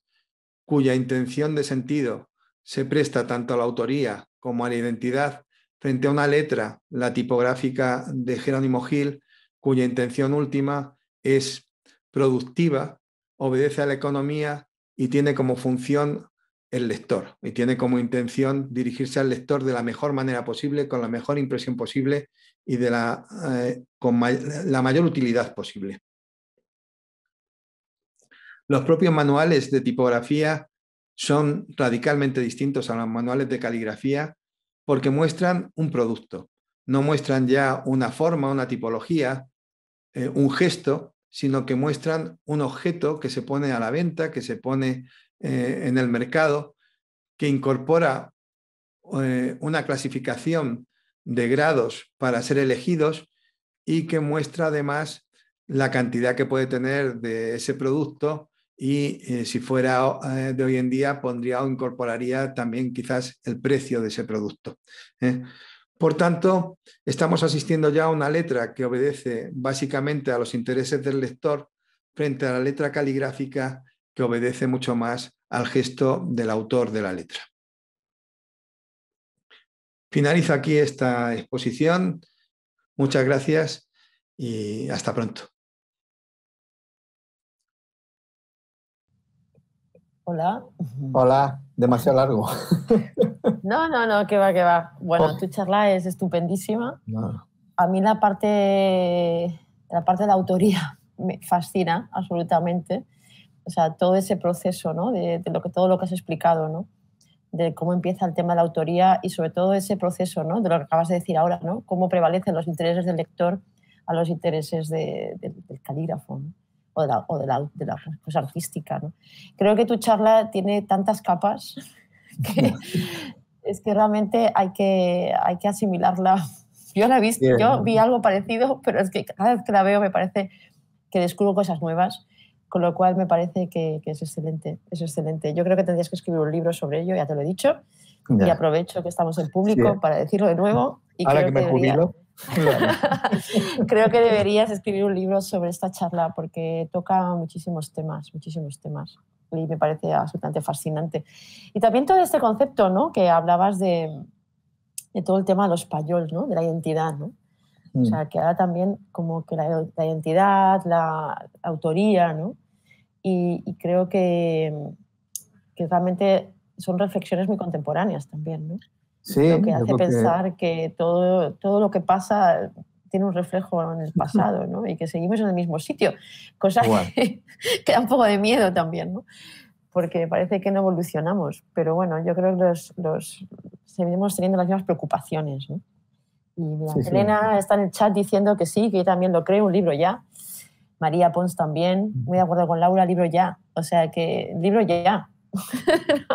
cuya intención de sentido se presta tanto a la autoría como a la identidad frente a una letra, la tipográfica de Jerónimo Gil, cuya intención última es productiva, obedece a la economía y tiene como función el lector y tiene como intención dirigirse al lector de la mejor manera posible, con la mejor impresión posible y de la, eh, con la mayor utilidad posible. Los propios manuales de tipografía son radicalmente distintos a los manuales de caligrafía porque muestran un producto, no muestran ya una forma, una tipología, eh, un gesto, sino que muestran un objeto que se pone a la venta, que se pone eh, en el mercado, que incorpora eh, una clasificación de grados para ser elegidos y que muestra además la cantidad que puede tener de ese producto y eh, si fuera eh, de hoy en día pondría o incorporaría también quizás el precio de ese producto. ¿eh? Por tanto, estamos asistiendo ya a una letra que obedece básicamente a los intereses del lector frente a la letra caligráfica que obedece mucho más al gesto del autor de la letra. Finalizo aquí esta exposición. Muchas gracias y hasta pronto. Hola. Hola, demasiado largo. No, no, no, que va, que va. Bueno, tu charla es estupendísima. A mí la parte, la parte de la autoría me fascina absolutamente. O sea, todo ese proceso, ¿no? De, lo que, todo lo que has explicado, ¿no? De cómo empieza el tema de la autoría y sobre todo ese proceso, ¿no? De lo que acabas de decir ahora, ¿no? Cómo prevalecen los intereses del lector a los intereses del calígrafo o de la, cosa artística. ¿no? Creo que tu charla tiene tantas capas que es que realmente hay que, hay que asimilarla. Yo la he visto, yo vi algo parecido, pero es que cada vez que la veo me parece que descubro cosas nuevas, con lo cual me parece que, es excelente, es excelente. Yo creo que tendrías que escribir un libro sobre ello, ya te lo he dicho, y aprovecho que estamos en público para decirlo de nuevo. Y Ahora que me jubilo. Creo que deberías escribir un libro sobre esta charla porque toca muchísimos temas, muchísimos temas. Y me parece absolutamente fascinante. Y también todo este concepto, ¿no? Que hablabas de, todo el tema de los payols, ¿no? De la identidad, O sea, mm. que ahora también como que la, identidad, la, autoría, ¿no? Y, creo que, que realmente son reflexiones muy contemporáneas también, ¿no? lo que hace pensar que... todo, todo lo que pasa tiene un reflejo en el pasado ¿no? y que seguimos en el mismo sitio, cosa que, da un poco de miedo también, ¿no? porque parece que no evolucionamos, pero bueno, yo creo que los, los seguimos teniendo las mismas preocupaciones. Y Elena está en el chat diciendo que sí, que yo también lo creo, un libro ya. María Pons también, muy de acuerdo con Laura, libro ya. O sea que libro ya.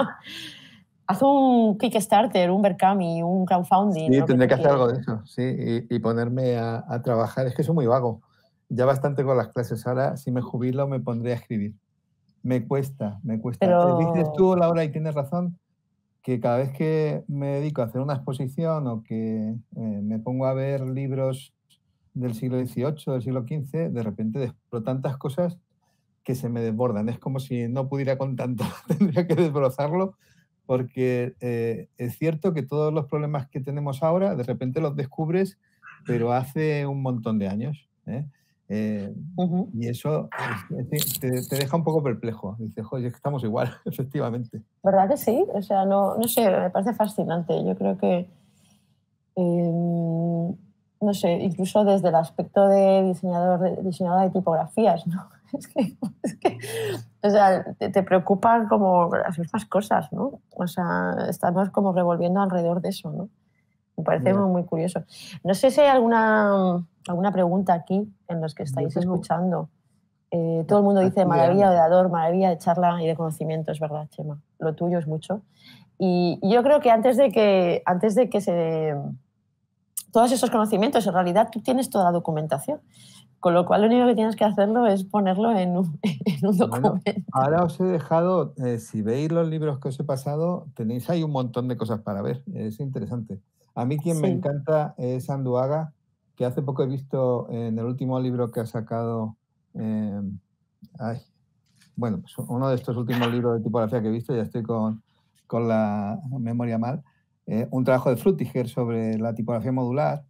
Haz un Kickstarter, un Berkami, un crowdfunding. Sí, tendré que, hacer algo de eso, sí, y, ponerme a, trabajar. Es que soy muy vago. Ya bastante con las clases. Ahora, si me jubilo, me pondré a escribir. Me cuesta, me cuesta. Pero... Eh, dices tú, Laura, y tienes razón, que cada vez que me dedico a hacer una exposición o que eh, me pongo a ver libros del siglo XVIII, del siglo XV, de repente descubro tantas cosas que se me desbordan. Es como si no pudiera con tanto, tendría que desbrozarlo porque eh, es cierto que todos los problemas que tenemos ahora, de repente los descubres, pero hace un montón de años. ¿eh? Eh, y eso te, deja un poco perplejo. Dices, oye, que estamos igual, efectivamente. ¿Verdad que sí? O sea, no, sé, me parece fascinante. Yo creo que, em, no sé, incluso desde el aspecto de diseñador, de, diseñador de tipografías, ¿no? es que, o sea, te, preocupan como las mismas cosas, ¿no? O sea, estamos como revolviendo alrededor de eso, ¿no? Me parece muy, curioso. No sé si hay alguna, alguna pregunta aquí en los que estáis escuchando. Eh, todo el mundo dice maravilla de Ador maravilla de charla y de conocimiento, es verdad, Chema. Lo tuyo es mucho. Y yo creo que antes de que, antes de que se... Todos esos conocimientos, en realidad tú tienes toda la documentación. Con lo cual lo único que tienes que hacerlo es ponerlo en un, documento. ahora os he dejado, eh, si veis los libros que os he pasado, tenéis ahí un montón de cosas para ver. Es interesante. A mí quien me encanta es Anduaga, que hace poco he visto en el último libro que ha sacado, em, bueno, pues uno de estos últimos libros de tipografía que he visto, ya estoy con, con la memoria mal, eh, un trabajo de Frutiger sobre la tipografía modular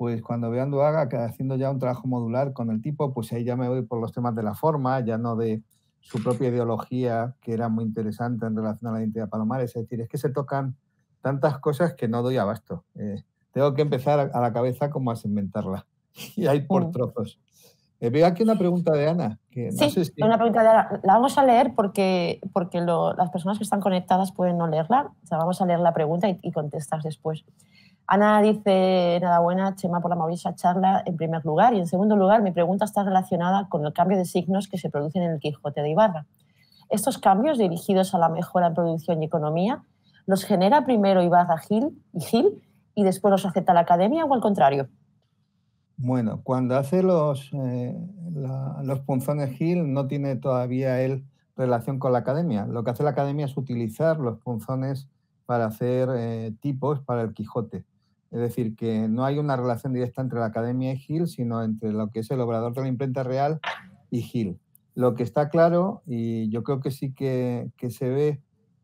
pues cuando veo haga haciendo ya un trabajo modular con el tipo, pues ahí ya me voy por los temas de la forma, ya no de su propia ideología, que era muy interesante en relación a la identidad palomares. Es decir, es que se tocan tantas cosas que no doy abasto. Eh, tengo que empezar a la cabeza como a segmentarla. Y hay por mm. trozos. Eh, veo aquí una pregunta de Ana. sí, una pregunta de Ana. La vamos a leer porque, porque las personas que están conectadas pueden no leerla. O sea, vamos a leer la pregunta y, y contestas después. Ana dice, enhorabuena, Chema, por la maravillosa charla, en primer lugar. Y en segundo lugar, mi pregunta está relacionada con el cambio de signos que se producen en el Quijote de Ibarra. Estos cambios dirigidos a la mejora en producción y economía, ¿los genera primero Ibarra Gil y Gil y después los acepta la academia o al contrario? Bueno, cuando hace los, eh, los punzones Gil no tiene todavía él relación con la academia. Lo que hace la academia es utilizar los punzones para hacer eh, tipos para el Quijote es decir, que no hay una relación directa entre la academia y Gil, sino entre lo que es el obrador de la imprenta real y Gil. Lo que está claro, y yo creo que sí que, se ve,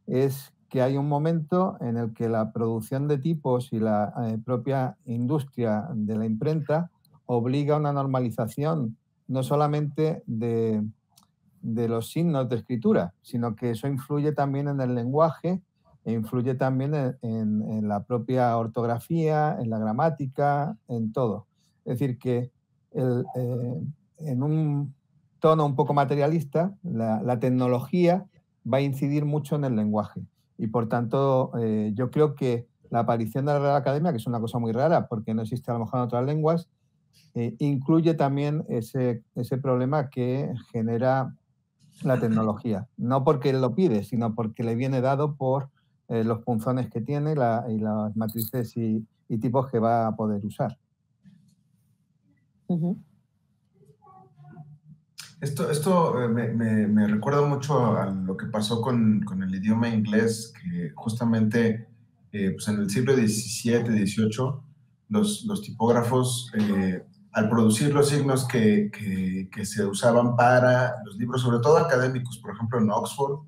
es que hay un momento en el que la producción de tipos y la eh, propia industria de la imprenta obliga a una normalización no solamente de los signos de escritura, sino que eso influye también en el lenguaje influye también en, la propia ortografía, en la gramática, en todo. Es decir, que eh, en un tono un poco materialista, la, tecnología va a incidir mucho en el lenguaje. Y por tanto, eh, yo creo que la aparición de la Real Academia, que es una cosa muy rara porque no existe a lo mejor en otras lenguas, eh, incluye también ese, ese problema que genera la tecnología. No porque lo pide, sino porque le viene dado por eh, los punzones que tiene y las matrices y, tipos que va a poder usar. Esto, esto eh, me, recuerda mucho a lo que pasó con, el idioma inglés, que justamente eh, pues en el siglo XVII, XVIII, los, los tipógrafos, al producir los signos que, que, se usaban para los libros, sobre todo académicos, por ejemplo en Oxford,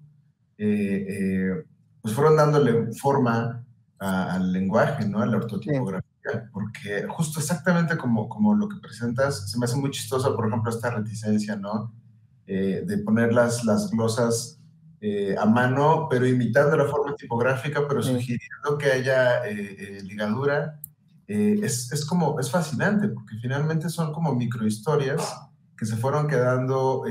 pues fueron dándole forma al lenguaje, ¿no? A la ortotipografía, porque justo exactamente como, como lo que presentas, se me hace muy chistosa, por ejemplo, esta reticencia, ¿no? Eh, de poner las, glosas eh, a mano, pero imitando la forma tipográfica, pero sugiriendo que haya eh, ligadura. es, es como, es fascinante, porque finalmente son como microhistorias que se fueron quedando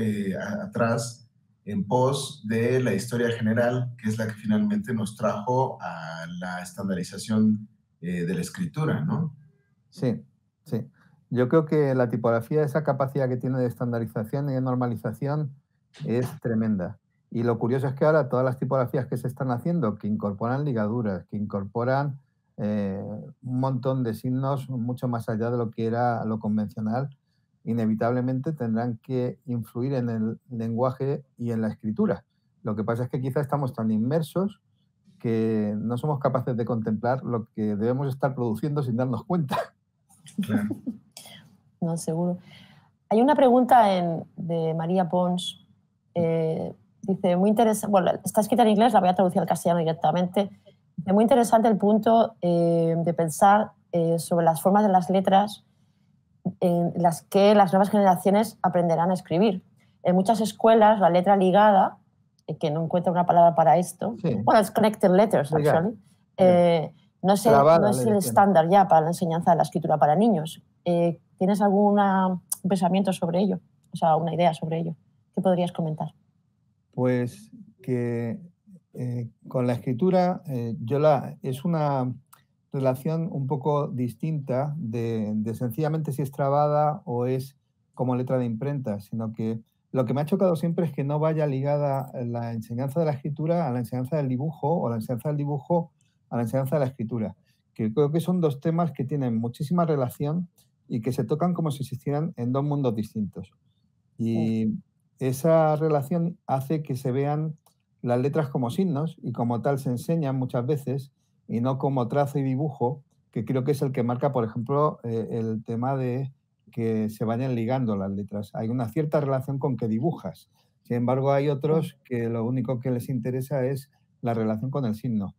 atrás en pos de la historia general, que es la que finalmente nos trajo a la estandarización eh, de la escritura, ¿no? Sí, sí. Yo creo que la tipografía, esa capacidad que tiene de estandarización y de normalización es tremenda. Y lo curioso es que ahora todas las tipografías que se están haciendo, que incorporan ligaduras, que incorporan eh, un montón de signos mucho más allá de lo que era lo convencional, inevitablemente tendrán que influir en el lenguaje y en la escritura. Lo que pasa es que quizá estamos tan inmersos que no somos capaces de contemplar lo que debemos estar produciendo sin darnos cuenta. no, seguro. Hay una pregunta de María Pons. Eh, dice, muy interesante, bueno, está escrita en inglés, la voy a traducir al castellano directamente. Es muy interesante el punto eh, de pensar eh, sobre las formas de las letras en las que las nuevas generaciones aprenderán a escribir. En muchas escuelas, la letra ligada, eh, que no encuentro una palabra para esto, bueno, connected letters, no, sé, eh, no es, el estándar ya para la enseñanza de la escritura para niños. Eh, ¿Tienes algún pensamiento sobre ello? O sea, una idea sobre ello. ¿Qué podrías comentar? Pues que con la escritura, yo la, es una relación un poco distinta de, de, sencillamente si es trabada o es como letra de imprenta, sino que lo que me ha chocado siempre es que no vaya ligada la enseñanza de la escritura a la enseñanza del dibujo o la enseñanza del dibujo a la enseñanza de la escritura, que creo que son dos temas que tienen muchísima relación y que se tocan como si existieran en dos mundos distintos. Y esa relación hace que se vean las letras como signos y como tal se enseñan muchas veces y no como trazo y dibujo, que creo que es el que marca, por ejemplo, eh, el tema de que se vayan ligando las letras. Hay una cierta relación con que dibujas. Sin embargo, hay otros que lo único que les interesa es la relación con el signo.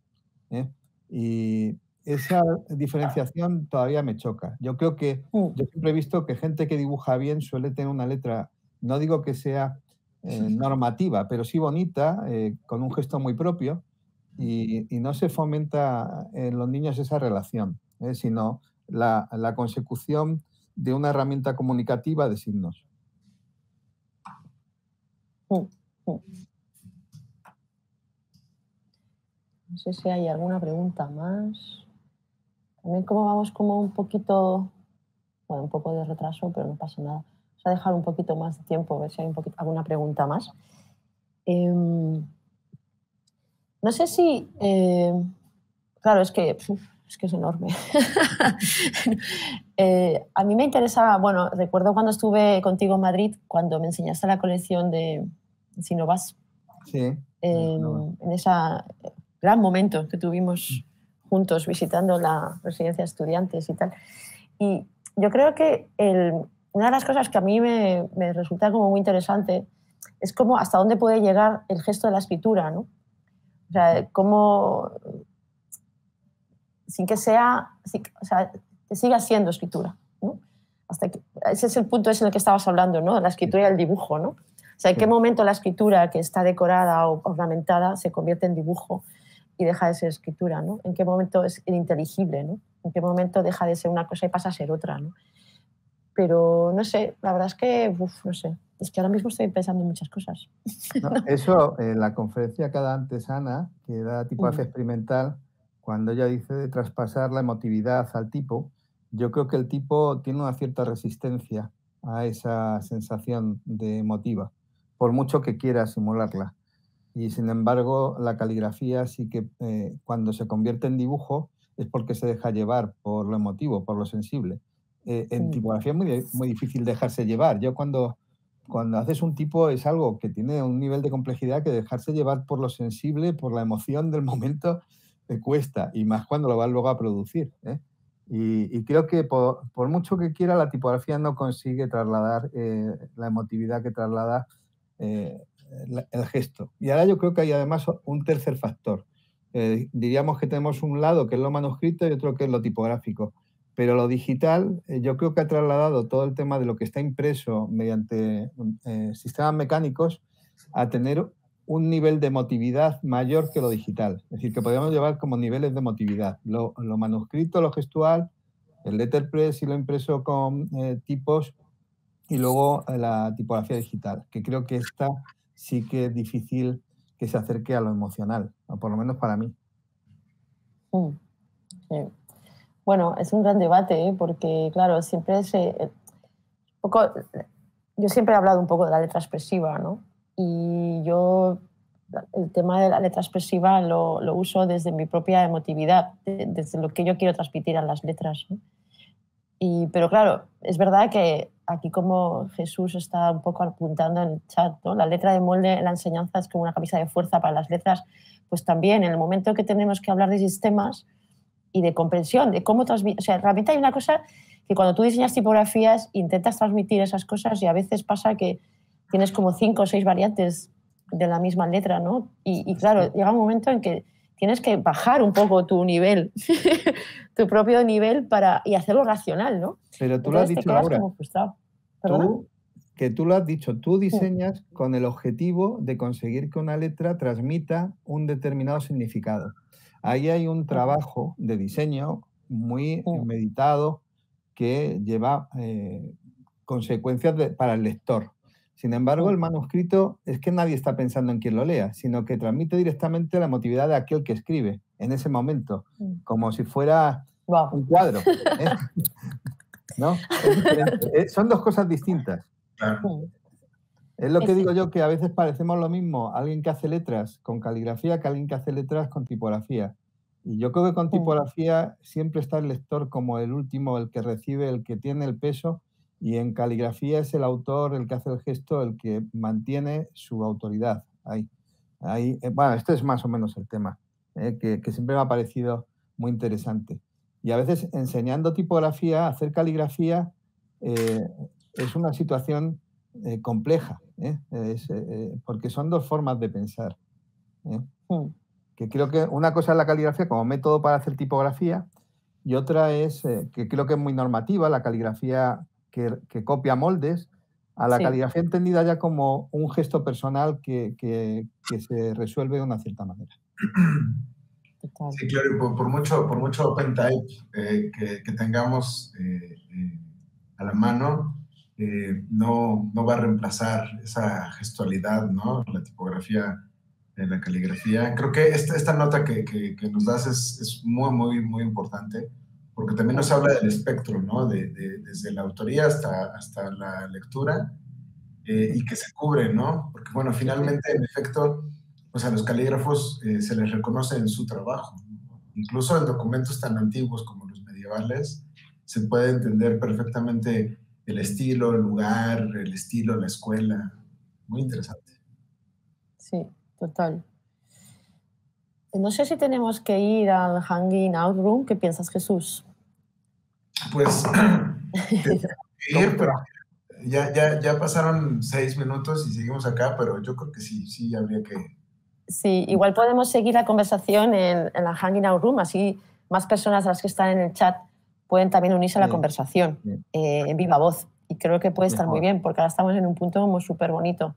¿eh? Y esa diferenciación todavía me choca. Yo creo que mm. yo siempre he visto que gente que dibuja bien suele tener una letra, no digo que sea eh, normativa, pero sí bonita, con un gesto muy propio y, no se fomenta en los niños esa relación, ¿eh? sino la, consecución de una herramienta comunicativa de signos. Oh, oh. No sé si hay alguna pregunta más. También como vamos como un poquito, bueno, un poco de retraso, pero no pasa nada. Vamos a dejar un poquito más de tiempo, a ver si hay un poquito, alguna pregunta más. Em, no sé si... Eh, claro, es que... Es que es enorme. Eh, a mí me interesaba, bueno, recuerdo cuando estuve contigo en Madrid, cuando me enseñaste la colección de Sinovas. Sí. Em, en ese eh, gran momento que tuvimos juntos visitando la residencia de estudiantes y tal. Y yo creo que una de las cosas que a mí me, me, resulta como muy interesante es como hasta dónde puede llegar el gesto de la escritura, ¿no? O sea, cómo, sin que sea, o sea, que siga siendo escritura, ¿no? Hasta que, ese es el punto en el que estabas hablando, ¿no? La escritura y el dibujo, ¿no? O sea, ¿en qué momento la escritura que está decorada o ornamentada se convierte en dibujo y deja de ser escritura, ¿no? ¿En qué momento es ininteligible, ¿no? ¿En qué momento deja de ser una cosa y pasa a ser otra, ¿no? Pero no sé, la verdad es que, uf, no sé, es que ahora mismo estoy pensando en muchas cosas. eso, eh, la conferencia que da antes Ana, que da tipo experimental, cuando ella dice de traspasar la emotividad al tipo, yo creo que el tipo tiene una cierta resistencia a esa sensación de emotiva, por mucho que quiera simularla. Y sin embargo, la caligrafía sí que eh, cuando se convierte en dibujo es porque se deja llevar por lo emotivo, por lo sensible. Eh, en tipografía es muy, muy difícil dejarse llevar. Yo cuando cuando haces un tipo es algo que tiene un nivel de complejidad que dejarse llevar por lo sensible, por la emoción del momento, te cuesta, y más cuando lo vas luego a producir. ¿eh? Y, creo que por, mucho que quiera, la tipografía no consigue trasladar eh, la emotividad que traslada eh, el gesto. Y ahora yo creo que hay además un tercer factor. diríamos que tenemos un lado que es lo manuscrito y otro que es lo tipográfico. Pero lo digital, eh, yo creo que ha trasladado todo el tema de lo que está impreso mediante mm, eh, sistemas mecánicos a tener un nivel de emotividad mayor que lo digital. Es decir, que podríamos llevar como niveles de emotividad. Lo, manuscrito, lo gestual, el letterpress y lo impreso con eh, tipos y luego la tipografía digital, que creo que esta sí que es difícil que se acerque a lo emocional, o por lo menos para mí. Mm, bueno, es un gran debate, ¿eh? porque claro, siempre se... Eh, yo siempre he hablado un poco de la letra expresiva, ¿no? Y yo el tema de la letra expresiva lo, uso desde mi propia emotividad, desde lo que yo quiero transmitir a las letras. Y, pero claro, es verdad que aquí como Jesús está un poco apuntando en el chat, la letra de molde en la enseñanza es como una camisa de fuerza para las letras, pues también en el momento que tenemos que hablar de sistemas, y de comprensión, de cómo transmitir. O sea, realmente hay una cosa que cuando tú diseñas tipografías intentas transmitir esas cosas y a veces pasa que tienes como cinco o seis variantes de la misma letra, ¿no? Y, claro, llega un momento en que tienes que bajar un poco tu nivel, tu propio nivel para, y hacerlo racional, ¿no? Pero tú lo has dicho ahora. que tú lo has dicho, tú diseñas con el objetivo de conseguir que una letra transmita un determinado significado. Ahí hay un trabajo de diseño muy meditado que lleva eh, consecuencias para el lector. Sin embargo, el manuscrito es que nadie está pensando en quien lo lea, sino que transmite directamente la emotividad de aquel que escribe en ese momento, mm. como si fuera un cuadro. ¿eh? ¿No? Eh, son dos cosas distintas. Es lo que digo yo, que a veces parecemos lo mismo, alguien que hace letras con caligrafía que alguien que hace letras con tipografía. Y yo creo que con mm. tipografía siempre está el lector como el último, el que recibe, el que tiene el peso, y en caligrafía es el autor, el que hace el gesto, el que mantiene su autoridad. Ahí, ahí, eh, bueno, este es más o menos el tema, eh, que, siempre me ha parecido muy interesante. Y a veces enseñando tipografía, hacer caligrafía, eh, es una situación eh, compleja, ¿eh? Eh, porque son dos formas de pensar. Hmm. Que creo que una cosa es la caligrafía como método para hacer tipografía y otra es, que creo que es muy normativa, la caligrafía que, copia moldes, a la caligrafía entendida ya como un gesto personal que, se resuelve de una cierta manera. claro, por, mucho, por mucho open que, tengamos a la mano, eh, no, no, va a reemplazar esa gestualidad, ¿no? La tipografía, en eh, la caligrafía. Creo que esta, esta nota que, nos das es, muy, muy, muy importante, porque también nos habla del espectro, ¿no? desde la autoría hasta, hasta la lectura, eh, y que se cubre, ¿no? Porque, bueno, finalmente, en efecto, pues a los calígrafos se les reconoce en su trabajo. Incluso en documentos tan antiguos como los medievales, se puede entender perfectamente el estilo, el lugar, el estilo, la escuela. Muy interesante. Sí, total. No sé si tenemos que ir al Hanging Out Room. ¿Qué piensas, Jesús? Pues, ir, pero ya, ya, ya, pasaron seis minutos y seguimos acá, pero yo creo que sí, sí habría que... Sí, igual podemos seguir la conversación en, en la Hanging Out Room, así más personas a las que están en el chat pueden también unirse a la conversación eh, en viva voz. Y creo que puede estar muy bien, porque ahora estamos en un punto súper bonito,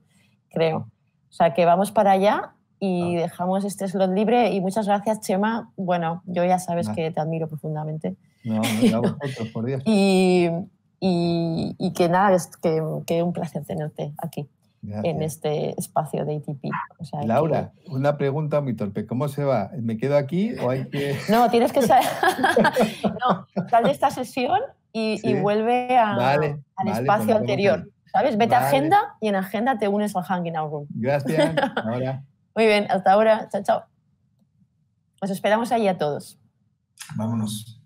creo. O sea, que vamos para allá y dejamos este slot libre. Y muchas gracias, Chema. Bueno, yo ya sabes que te admiro profundamente. No, no, por Dios. y, que nada, que, que un placer tenerte aquí en este espacio de ATP. Laura, una pregunta muy torpe. ¿Cómo se va? ¿Me quedo aquí o hay que...? No, tienes que salir... no, sal de esta sesión y, vuelve al espacio anterior. ¿Sabes? Vete a agenda y en agenda te unes al Hanging Out Room. Gracias. muy bien, hasta ahora. Chao, chao. Os esperamos ahí a todos. Vámonos.